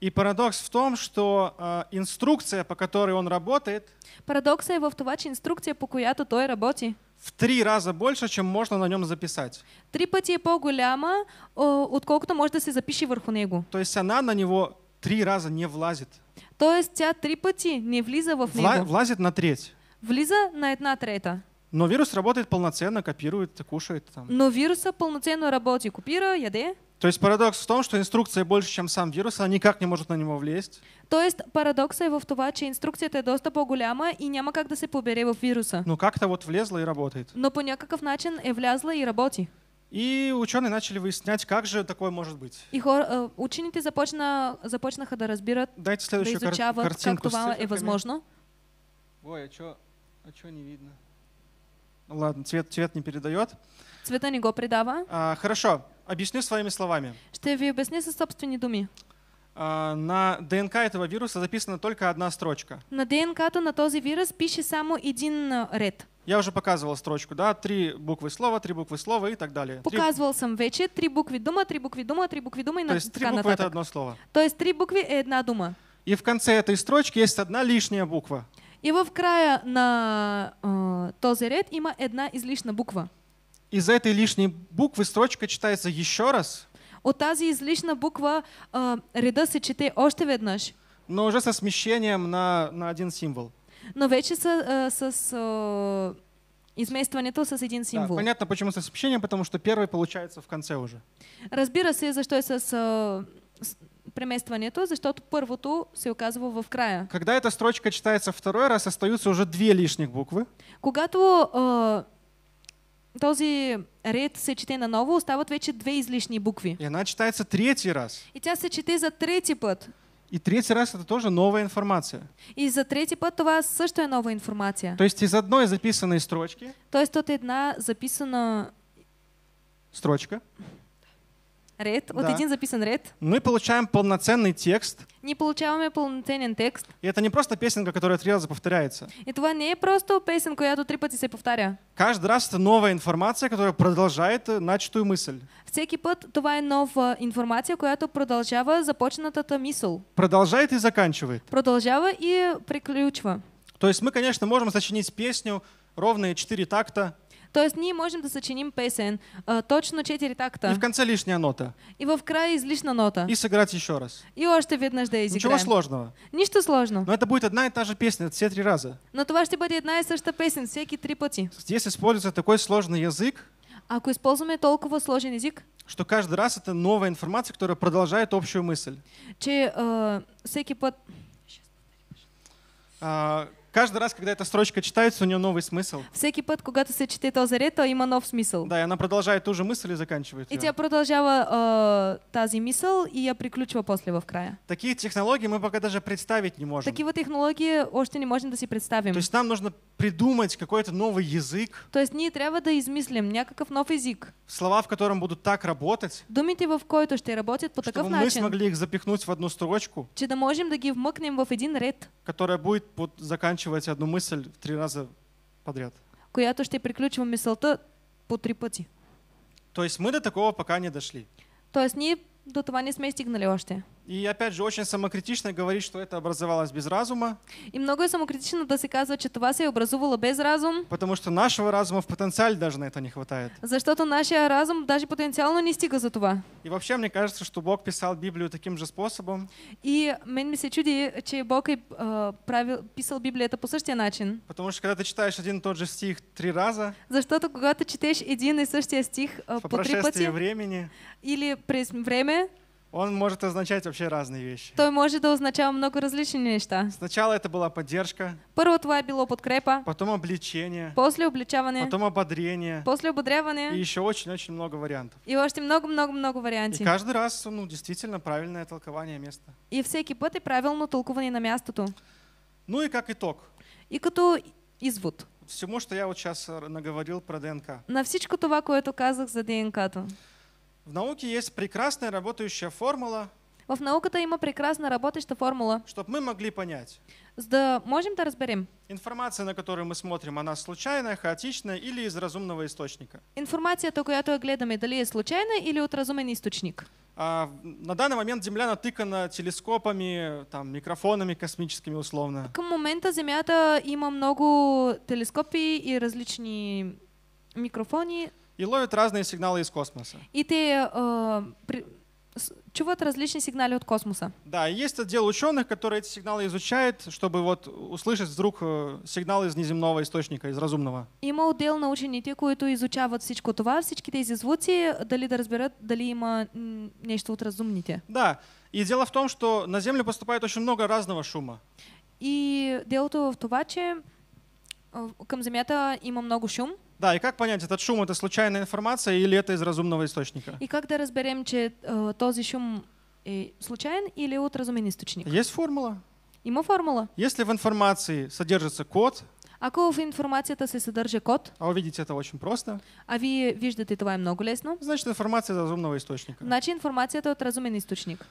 И парадокс в том, что э, инструкция, по которой он работает, парадокс, е в това, че инструкция, по която той работе в три раза больше, чем можно на нем записать. три пъти е по-голяма, о, отколкото може да запиши запише върху него. То есть она на него три раза не влазит. То есть тя три пъти не влиза в него. влазит на треть. Влиза на една трета. Но вирус работает полноценно, копирует, кушает. Там. Но вируса полноценно работает, копира, яде. То есть парадокс в том, что инструкция больше, чем сам вирус, она никак не может на него влезть. То есть парадокса его в том, что инструкция е доста по-голяма и няма как да се побере в вируса. Ну как-то вот влезла и работает. Но по някакъв начин е влязла и работи. И ученые начали выяснять, как же такое может быть. И хор, а, учените започна, започнаха да разбират, Дайте следующую да изучават кар как това е възможно. Ой, а что, а чё не видно? Ну ладно, цвет, цвет не передает. Цвета не го предава. А, хорошо объясню своими словами. Что вы объясни со собственными думи. А, на ДНК этого вируса записана только одна строчка. На ДНК то на този вирус пишет само один а, ред. Я уже показывал строчку, да, три буквы слова, три буквы слова и так далее. Показывал сам вече, три буквы дума, три буквы дума, три буквы дума и на То есть три буквы это одно слово. То есть три буквы и одна дума. И в конце этой строчки есть одна лишняя буква. И в края на э, този ред има одна излишна буква из этой лишней буквы строчка читается еще раз. От тази излишна буква э, реда се чете още веднъж. Но уже со смещением на, на один символ. Но вече са, э, с э, изместването с един символ. Да, понятно, почему со смещением, потому что первый получается в конце уже. Разбира се, защо е с, э, с преместването, защото първото се оказва в края. Когда эта строчка читается второй раз, остаются уже две лишних буквы. Когато э, този ред се чете наново, остават вече две излишни букви. И она читается третий раз. И тя се чете за трети път. И третий раз это тоже новая информация. И за третий път това също е нова информация. То есть из одной записанной строчки. То есть тут одна записана строчка. Ред. От да. един записан ред. Мы получаем полноценный текст. Не получаем полноценный текст. И это не просто песенка, которая три раза повторяется. Это не е просто песен, която три пъти се Каждый раз это новая информация, которая продолжает э, начатую мысль. Всеки път това е нова информация, която продължава започнатата мысль. Продолжает и заканчивает. Продължава и приключва. То есть мы, конечно, можем сочинить песню ровные четыре такта то есть ние можем да съчиним песен э, точно четыре такта. И в конце лишняя нота. И во в крае излишна нота. И сыграть еще раз. И още веднъж да я изиграем. Ничего сложного. ничто сложного Но это будет одна и та же песня все три раза. Но то ще бъде одна и съща песен всеки три пути Здесь используется такой сложный язык. Ако используем толково сложен язык, что каждый раз это новая информация, которая продолжает общую мысль. Че, э, всякий под... А, Каждый раз, когда эта строчка читается, у нее новый смысл. Всеки път, ты се чете този ред, то има нов смисъл. Да, и она продолжает ту же мысль и заканчивает И тебя продолжала продължава э, тази мисъл и я приключва после в края. Такие технологии мы пока даже представить не можем. Такие вот технологии още не можем да си представим. То есть нам нужно придумать какой-то новый язык. То есть не трябва да измислим някакъв нов язык? Слова, в котором будут так работать. Думите, в който ще работят по такъв начин. Чтобы мы смогли их запихнуть в одну строчку. Че да можем да ги вмъкнем в един ред. Которая будет под заканчивать перекручивать одну мысль три раза подряд. Която ще приключва мисълта по три пъти. То есть мы до такого пока не дошли. То есть ние до това не сме стигнали още. И опять же, очень самокритично говорит, что это образовалось без разума. И многое самокритично да се казва, че това се е без разума. Потому что нашего разума в потенциале даже на это не хватает. За что-то нашия разум даже потенциально не стига за това. И вообще мне кажется, что Бог писал Библию таким же способом. И мне ми чуди, че Бог е э, правил, писал Библията по същия начин. Потому что когда ты читаешь один и тот же стих три раза. За что Защото когато четеш един и същия стих э, по три пъти. времени. Или през време он может означать вообще разные вещи. Той может да означава много различни неща. Сначала это была поддержка. Първо това е подкрепа. Потом обличение. После обличаване. Потом ободрение. После ободряване. И еще очень-очень много вариантов. И още много-много-много вариантов. И каждый раз, ну, действительно, правильное толкование места. И все път е правилно ну, толкование на ту. Ну и как итог. И като извод. Всему, что я вот сейчас э, наговорил про ДНК. На всичко това, което казах за ДНК-то. В науке есть прекрасная работающая формула. В науке-то има прекрасна работающая формула. Чтобы мы могли понять. Да можем то разберем. Информация, на которую мы смотрим, она случайная, хаотичная или из разумного источника? Информация, която я гледаме, дали е случайная или от разумен источник? А, на данный момент Земля натыкана телескопами, там, микрофонами космическими условно. К моменту Земля-то има много телескопи и различни микрофони, и ловят разные сигналы из космоса. И ты э, при... чего-то различные сигналы от космоса. Да, есть отдел ученых, которые эти сигналы изучают, чтобы вот услышать вдруг э, сигнал из неземного источника, из разумного. Има отдел на учените, които изучават всичко това, всички тези звуци, дали да разберат дали има нечто от разумните. Да, и дело в том, что на Землю поступает очень много разного шума. И дело в това, че э, към Земята има много шума. Да, и как понять, этот шум это случайная информация или это из разумного источника? И когда разберем, че э, този шум е э, случайен или от разумен источник? Есть формула. Има формула. Если в информации содержится код, Ако в информацията се съдържа код, а увидите это очень просто, а вы видите, това е много лесно, значит информация от разумного источника. Значит, информация это от разумен источник.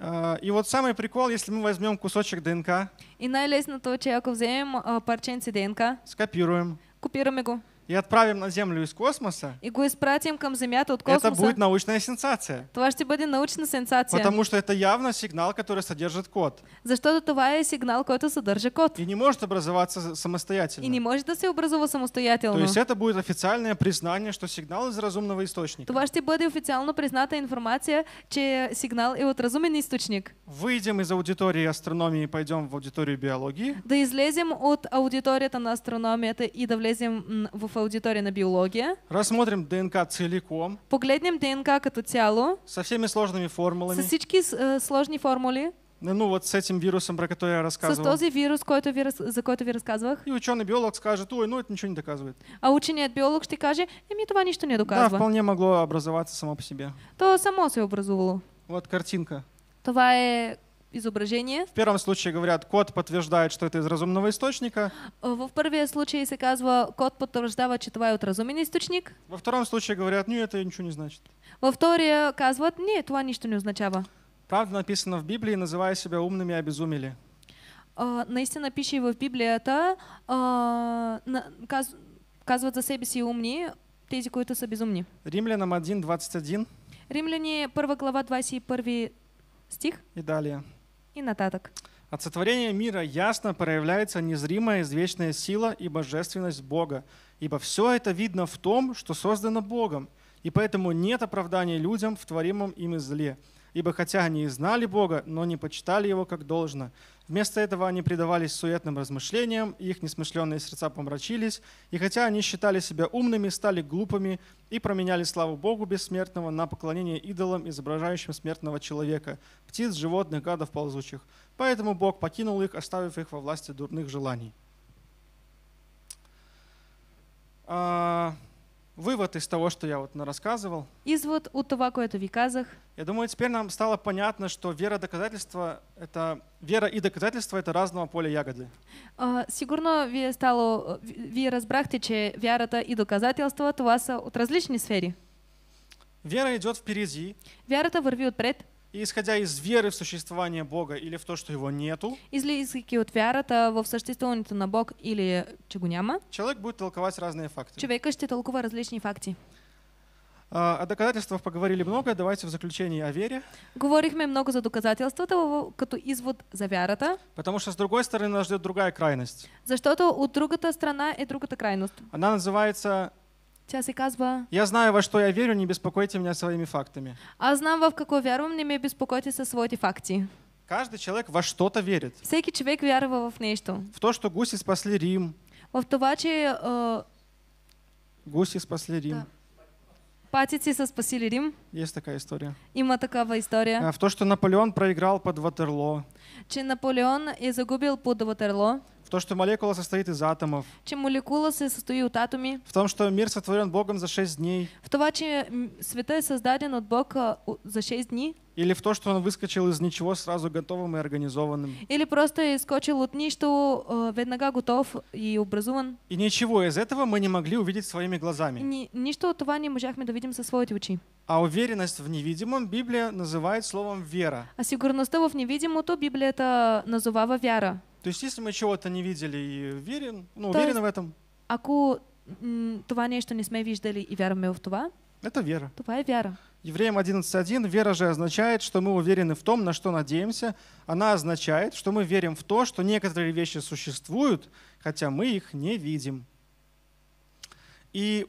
А, и вот самый прикол, если мы возьмем кусочек ДНК. И най то, че ако вземем uh, парченце ДНК, скопируем, копираме его и отправим на Землю из космоса, и го испратим към Земята от космоса, это будет научная сенсация. Това ще бъде научна сенсация. Потому что это явно сигнал, который содержит код. За Защото това е сигнал, който съдържа код. И не может образоваться самостоятельно. И не может да се образува самостоятельно. То есть это будет официальное признание, что сигнал из разумного источника. Това ще бъде официално призната информация, че сигнал е от разумен источник. Выйдем из аудитории астрономии и пойдем в аудиторию биологии. Да излезем от аудиторията на астрономията и да влезем в в аудитории на биологии. Рассмотрим ДНК целиком. Погледнем ДНК като цяло. Со всеми сложными формулами. Со всички э, сложные формули. Ну вот с этим вирусом, про который я рассказывал. Со този вирус, който ви, за който ви рассказывал. И ученый-биолог скажет, ой, ну это ничего не доказывает. А ученый-биолог что каже, еми това нищо не доказывает. Да, вполне могло образоваться само по себе. То само се образувало. Вот картинка. Това е изображение. В первом случае говорят, код подтверждает, что это из разумного источника. Э, во первом случае если казва, код подтверждает, че това от разумен источник. Во втором случае говорят, нет, это ничего не значит. Во втория казват, нет, това ничего не означава. Правда написано в Библии, называя себя умными, обезумели. Uh, э, наистина пише в Библии, это, э, на, каз, казват за себе си умни, тези, които са безумни. Римлянам 1.21. Римляне 1 глава 21 стих. И далее и нотаток. От сотворения мира ясно проявляется незримая извечная сила и божественность Бога, ибо все это видно в том, что создано Богом, и поэтому нет оправдания людям в творимом им зле – ибо хотя они и знали Бога, но не почитали Его как должно. Вместо этого они предавались суетным размышлениям, их несмышленные сердца помрачились, и хотя они считали себя умными, стали глупыми и променяли славу Богу бессмертного на поклонение идолам, изображающим смертного человека, птиц, животных, гадов ползучих. Поэтому Бог покинул их, оставив их во власти дурных желаний. А, вывод из того, что я вот рассказывал. Извод у того, кое ви казах. Я думаю, теперь нам стало понятно, что вера доказательства это вера и доказательства это разного поля ягоды. А, сигурно ви стало ви разбрахте, че вера вярата и доказателства това вас от различни сфере. Вера идет впереди. Вярата върви пред. И исходя из веры в существование Бога или в то, что его нету, излизайки от вярата в съществуването на Бог или че го няма, человек будет толковать разные факты. Человек ще толкува различные факты. А, о доказательствах поговорили много, давайте в заключении о вере. Говорим мы много за доказателствата, като извод за вярата. Потому что с другой стороны нас ждет другая крайность. За что то у другата страна и другая крайность. Она называется Тя се казва Я знаю, во что я верю, не беспокойте меня своими фактами. Аз знам в какво вярвам, не ме беспокойте със своите факти. Каждый человек во что-то верит. человек човек во в нечто. В то, что гуси спасли Рим. Во В то, че э... гуси спасли Рим. Да. Патици са спасили Рим. Есть такая история. Има такая история. А, в то, что Наполеон проиграл под Ватерлоо. Чи Наполеон е загубил под Ватерло? В то, что молекула состоит из атомов. Че молекула се состои от В том, что мир сотворен Богом за 6 дней. В то, че света е от Бога за 6 дней. Или в то, что он выскочил из ничего сразу готовым и организованным. Или просто искочил от ничто, э, веднага готов и образован. И ничего из этого мы не могли увидеть своими глазами. Ни, ничто от этого не можахме да видим со своите очи. А уверенность в невидимом Библия называет словом вера. А сигурността в невидимую то Библия это называла вера. То есть если мы чего-то не видели и верим, ну, то уверены в этом. Аку това нечто не сме виждали и вярваме в това, это вера. Това е вяра. Евреям 11.1. Вера же означает, что мы уверены в том, на что надеемся. Она означает, что мы верим в то, что некоторые вещи существуют, хотя мы их не видим. И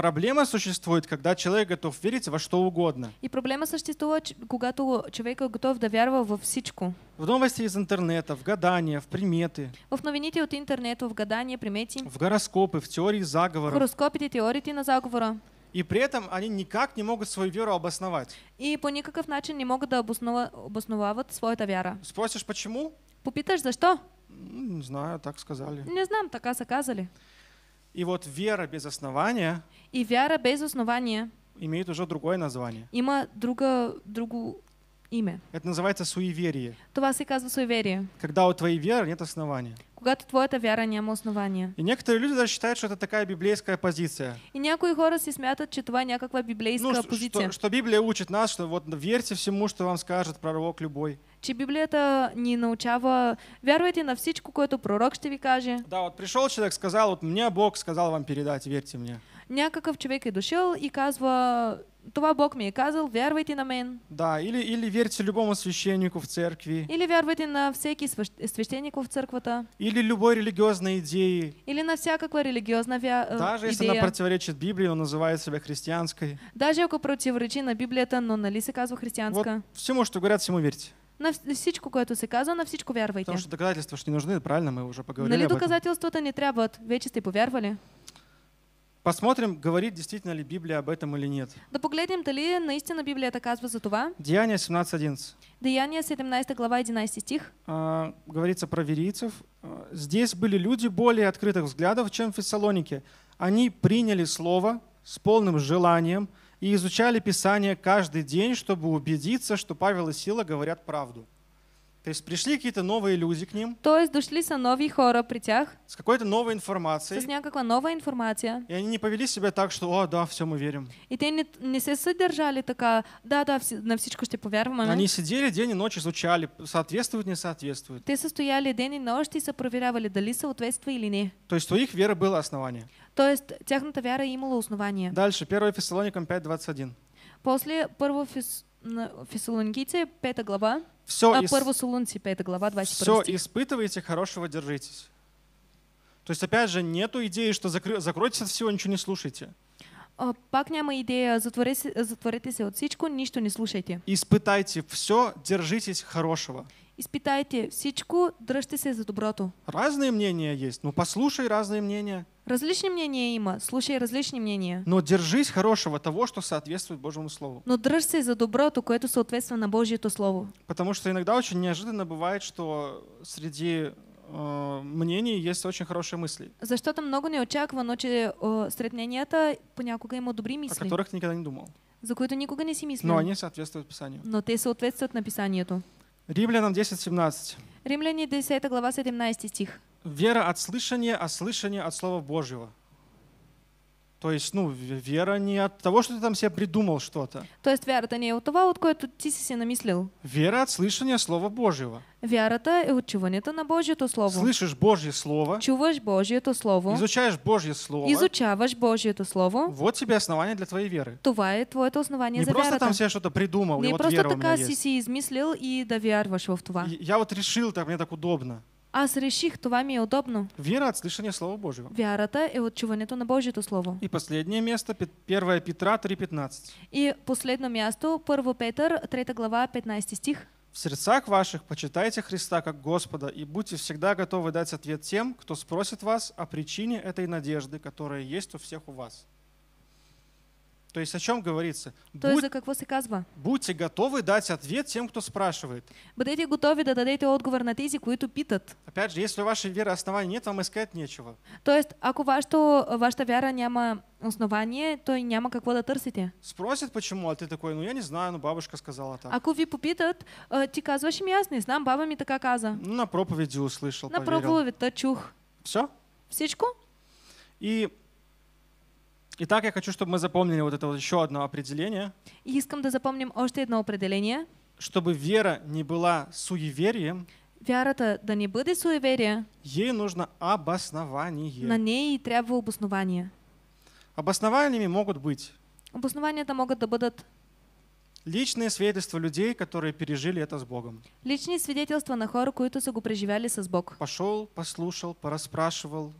Проблема существует, когда человек готов верить во что угодно. И проблема существует, когда человек готов да во всичко. В новости из интернета, в гадания, в приметы. В новините от интернета, в гадания, приметы. В гороскопы, в теории заговора. В гороскопите, теории на заговора. И при этом они никак не могут свою веру обосновать. И по никаков начин не могут обосновывать свою вера. Спросишь, почему? Попитаешь, за что? Не знаю, так сказали. Не знаю, така заказали. казали. И вот вера без основания. И вера без основания. Имеет уже другое название. Има друга, другу имя. Это называется суеверие. Това се казва суеверие. Когда у твоей веры нет основания. Когато твоята вяра няма основания. И некоторые люди даже считают, что это такая библейская позиция. И некоторые хора си смятат, ну, что това някаква библейская ну, позиция. Что, что Библия учит нас, что вот верьте всему, что вам скажет пророк любой че Библията ни научава, вярвайте на всичко, което пророк ще ви каже. Да, вот пришел человек, сказал, вот мне Бог сказал вам передать, верьте мне. Някакъв човек е дошъл и казва, това Бог ми е казал, вярвайте на мен. Да, или, или верьте любому священнику в церкви. Или вярвайте на всеки свещеник в църквата. Или любой религиозной идеи. Или на всякаква религиозна вя... Э, Даже идея. если она противоречит Библии, но называет себя христианской. Даже ако противоречи на Библията, но нали се казва християнска. Вот всему, что говорят, всему верьте на всичко, което се казва, на всичко вярвайте. Потому что доказательства что не нужны, правильно, мы уже поговорили Нали доказателствата не трябват? Вече сте повярвали. Посмотрим, говорит действительно ли Библия об этом или нет. Да погледнем, дали наистина это казва за това. Деяние 17.11. Деяние 17 глава 11 стих. А, говорится про верийцев. А, Здесь были люди более открытых взглядов, чем в Фессалонике. Они приняли слово с полным желанием, и изучали Писание каждый день, чтобы убедиться, что Павел и Сила говорят правду. То есть пришли какие-то новые люди к ним. То есть дошли са нови хора при тях. С какой-то новой информацией. С някаква нова информация. И они не повели себя так, что «О, да, все, мы верим». И те не, не се съдържали така «Да, да, на всичко ще поверим Они сидели день и ночь, изучали, соответствует, не соответствует. Те состояли день и нощ и са дали съответства или не. То есть у их веры было основание. То есть тяхната вяра имала основание. Дальше, 1 Фессалоникам 5.21. После 1 Фессалоникийце, 5 глава. Все, а, из... 5 типа, глава, 21 Все стих. испытывайте, хорошего держитесь. То есть, опять же, нету идеи, что закры... закройтесь от всего, ничего не слушайте. А, пак няма идея, затворитесь се от всичко, ничего не слушайте. Испытайте все, держитесь хорошего. Испытайте всичко, дръжте се за доброто. Разные мнения есть, но ну, послушай разные мнения. Различные мнения има, слушай различные мнения. Но держись хорошего того, что соответствует Божьему Слову. Но держись за добро соответствует на Божье то Слову. Потому что иногда очень неожиданно бывает, что среди э, мнений есть очень хорошие мысли. За что-то много не неочаквано, че э, сред мненията понякога има добрые мысли. О которых ты никогда не думал. За кое-то никога не си мислил. Но они соответствуют Писанию. Но те соответствуют написанию. Римлянам 10:17. Римляне 10 глава 17 стих вера от слышания, а слышание от Слова Божьего. То есть, ну, вера не от того, что ты там себе придумал что-то. То есть вера, вярата не от того, от което ти си си Вера от слышания Слова Божьего. Вярата е от чуването на Божье то Слово. Слышишь Божье Слово. Чуваешь Божье то Слово. Изучаешь Божье Слово. Божье то Слово. Вот тебе основание для твоей веры. Това е твоето основание не за вярата. Не просто там себе что-то придумал, не и вот вера у меня есть. Не просто такая си измислил и да вярваш в това. я вот решил, так мне так удобно. Аз реших, това ми е удобно. Вера от слышания Слова Божьего. Вярата е от чуването на Божието Слово. И последнее место, 1 Петра 3,15. И последно място, 1 Петър, 3 глава, 15 стих. В сердцах ваших почитайте Христа как Господа и будьте всегда готовы дать ответ тем, кто спросит вас о причине этой надежды, которая есть у всех у вас. То есть о чем говорится? То есть какво се казва? Будьте готовы дать ответ тем, кто спрашивает. Бъдете готовы да дадете отговор на тези, които питат. Опять же, если вашей веры оснований нет, вам искать нечего. То есть, аку ваш то вашата вяра няма основание, то и няма какого да търсите. Спросят почему, а ты такой, ну я не знаю, ну бабушка сказала так. Аку ви попитат, «Э, ти казваш ми аз знам, баба ми така каза. Ну, на проповеди услышал, На проповедта чух. Все? Всичко? И Итак, я хочу, чтобы мы запомнили вот это вот еще одно определение. И искам да запомним още едно определение. Чтобы вера не была суеверием. Вярата да не бъде суеверие. Ей нужно обоснование. На ней трябва обоснование. Обоснованиями могут быть. Обоснования-то могут да бъдат. Личные свидетельства людей, которые пережили это с Богом. Личные свидетельства на хора, които са го с Бог. Пошел, послушал, пораспрашивал,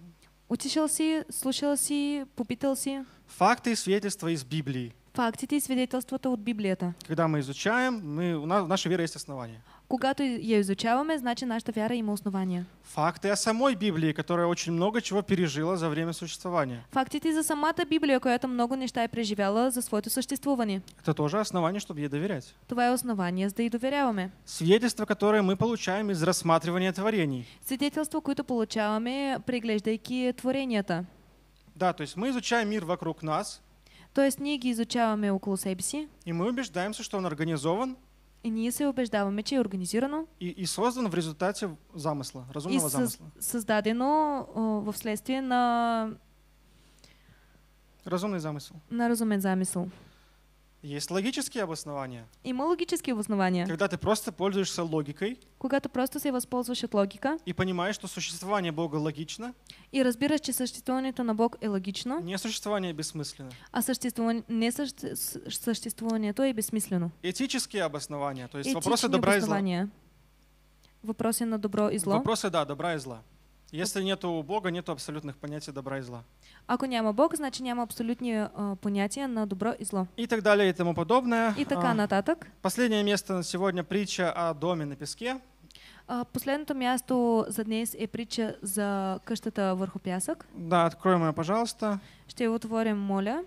Утешил слушался, попитался. Факты и свидетельства из Библии. Фактите и свидетельствата от Библията. Когда мы изучаем, мы, у нас, в нашей вере есть основания. Когато я изучаваме, значит наша вера има основания. Факты о самой Библии, которая очень много чего пережила за время существования. Фактите за самата Библия, която много неща е преживяла за своето существование. Это тоже основание, чтобы ей доверять. Това е основание, за да й доверяваме. Свидетельства, которые мы получаем из рассматривания творений. Свидетельства, които получаваме, преглеждайки творенията. Да, то есть мы изучаем мир вокруг нас. То есть ние ги изучаваме около себе си. И мы убеждаемся, что он организован И ние се убеждаваме, че е организирано. И, и создано в резултате замисла, разумного и замысла. Създадено в следствие на... Разумен замисъл. На разумен замисъл. Есть логические обоснования. И Има логические обоснования. Когда ты просто пользуешься логикой. Когда ты просто себе възползваш от логика. И понимаешь, что существование Бога логично. И что че то на Бог е логично. Не существование бессмысленно. А съществуване, не съще, то и бессмысленно. Этические обоснования, то есть Етични вопросы добра и зла. Вопросы на добро и зло. Вопросы, да, добра и зла. Если нету Бога, нету абсолютных понятий добра и зла. Ако няма Бог, значи няма абсолютни а, понятия на добро и зло. И так далее и тому подобное. И така а, нататък. Последнее место на сегодня притча о доме на песке. А, последното место за днес е притча за къщата върху пясък. Да, откроем ее, пожалуйста. Ще я отворим, моля.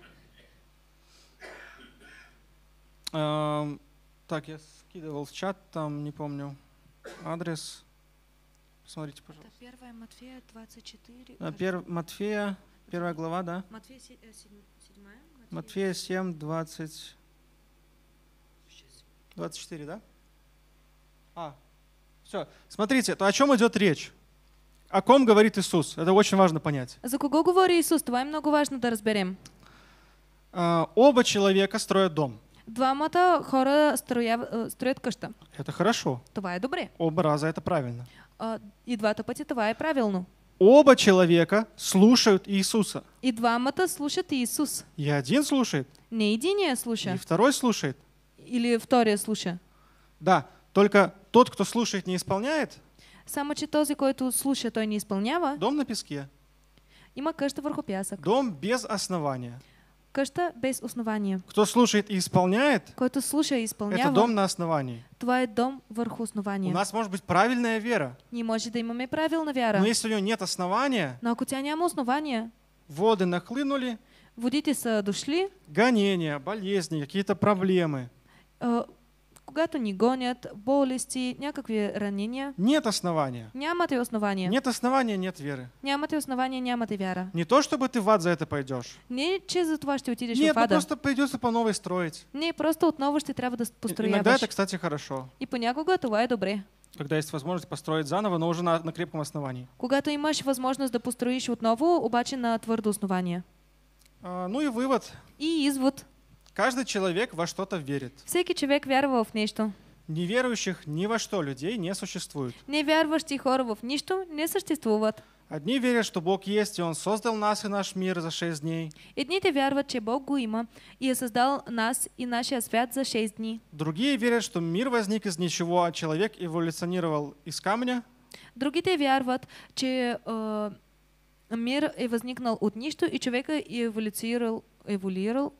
Uh, так, я скидывал в чат, там не помню адрес. Посмотрите, пожалуйста. Это 1 Матфея 24. А, пер... Матфея, 1 глава, да? Матфея 7. 7 э, Матфея 7, 20. 24, да? А, все. Смотрите, то о чем идет речь? О ком говорит Иисус? Это очень важно понять. За кого говорит Иисус? Твое много важно да разберем. А, оба человека строят дом. Два Двамата хора э, строят, строят кышта. Это хорошо. Това е добре. Оба раза это правильно. А, и два пацітуває правильно. Оба человека слушают Иисуса. И два мата слушают Иисус. И один слушает. Не едине слушает. И второй слушает. Или второе слушает. Да, только тот, кто слушает, не исполняет. Само че този, който слуша, той не исполнява. Дом на песке. Има къща върху пясък. Дом без основания. Къща без основания. Кто слушает и исполняет, Който слушает и исполняет? это дом на основании. Това дом вверху основания. У нас может быть правильная вера. Не може да имаме правильная вера. Но если у нее нет основания, но ако тя няма основания? воды нахлынули, водите са дошли, гонения, болезни, какие-то проблемы. Э, то не гонят, болести, никакие ранения. Нет основания. Нямате основания. Нет основания, нет веры. Нямате основания, нямате вяра. Не то, чтобы ты в ад за это пойдешь. Не через за това ще отидеш нет, в ну просто придется по новой строить. Не, просто отново ще трябва да построить. Иногда это, кстати, хорошо. И по понякога това е добре. Когда есть возможность построить заново, но уже на, на крепком основании. Когато имаш възможност да построиш отново, обаче на твърдо основание. А, ну и вывод. И извод. Каждый человек во что-то верит. Всякий человек веровал в нечто. Неверующих ни во что людей не существует. Невярващи хора в нищо не существует. Одни верят, что Бог есть, и Он создал нас и наш мир за шесть дней. Одни те верят, что Бог го има, и создал нас и нашия свят за шесть дней. Другие верят, что мир возник из ничего, а человек эволюционировал из камня. Другие вярват, че э, мир е возникнал от ничто, и човека эволюционировал, эволюировал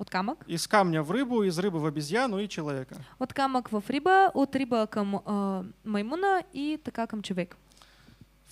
от камок. Из камня в рыбу, из рыбы в обезьяну и человека. От камок в риба, от риба к а, маймуна и така к человек.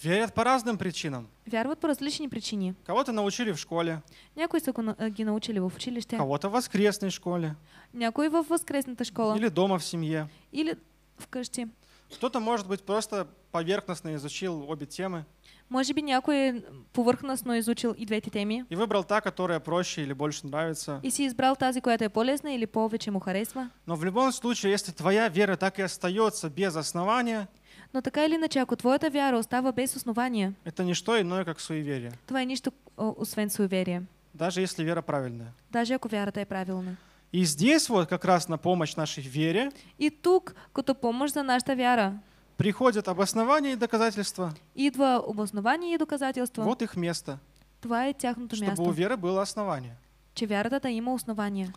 Верят по разным причинам. Верят по различни причине. Кого-то научили в школе. Някои са ги научили в училище. Кого-то в воскресной школе. Некой в воскресната школа. Или дома в семье. Или в къщи. Кто-то, может быть, просто поверхностно изучил обе темы. Может быть, някой поверхностно изучил и двете темы. И выбрал та, которая проще или больше нравится. И си избрал тази, която е полезна или повече му харесва. Но в любом случае, если твоя вера так и остается без основания, но такая или иначе, ако твоята вяра остава без основания, это не что иное, как суеверие. Това ничто, нищо, освен суеверие. Даже если вера правильная. Даже ако вярата е правилна. И здесь вот как раз на помощь нашей вере. И тут, като помощь за наша вера. Приходят обоснования и доказательства. И два обоснования и доказательства. Вот их место. Твое е место. чтобы у веры было основание. Че вярата да има основание.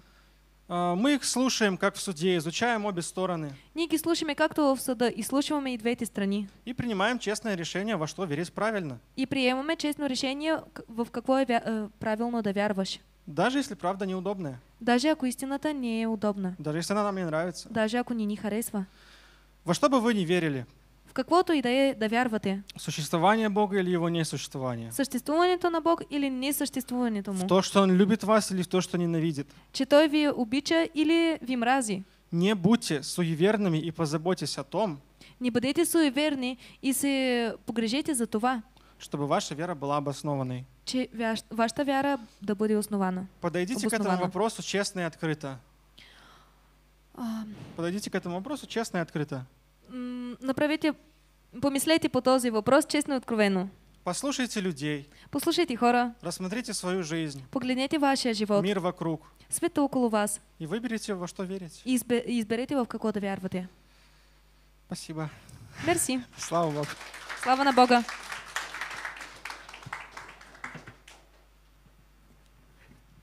А, мы их слушаем, как в суде, изучаем обе стороны. Ние ги как както в съда и слушаме и двете страны. И принимаем честное решение, во что верить правильно. И приемаме честное решение, в какое е э, правильно да даже если правда неудобная. Даже ако истината не е Даже если она нам не нравится. Даже ако не ни харесва. Во что бы вы не верили. В то и да е вярвате. Существование Бога или его несуществование. существование то на Бог или несуществование тому. В то, что он любит вас или в то, что ненавидит. Че той ви обича или ви мрази. Не будьте суеверными и позаботьтесь о том, не будете суеверны и се за това, чтобы ваша вера была обоснованной че, вяш, вашата вяра да бъде основана. Подойдите обоснована. к этому вопросу честно и открыто. Подойдите к этому вопросу честно и открыто. Направите, помислете по този вопрос честно и откровенно. Послушайте людей. Послушайте хора. Рассмотрите свою жизнь. Поглядите ваше живот. Мир вокруг. Света около вас. И выберите, во что верить. И изберите изберете, в какво да вярвате. Спасибо. Мерси. Слава Богу. Слава на Бога.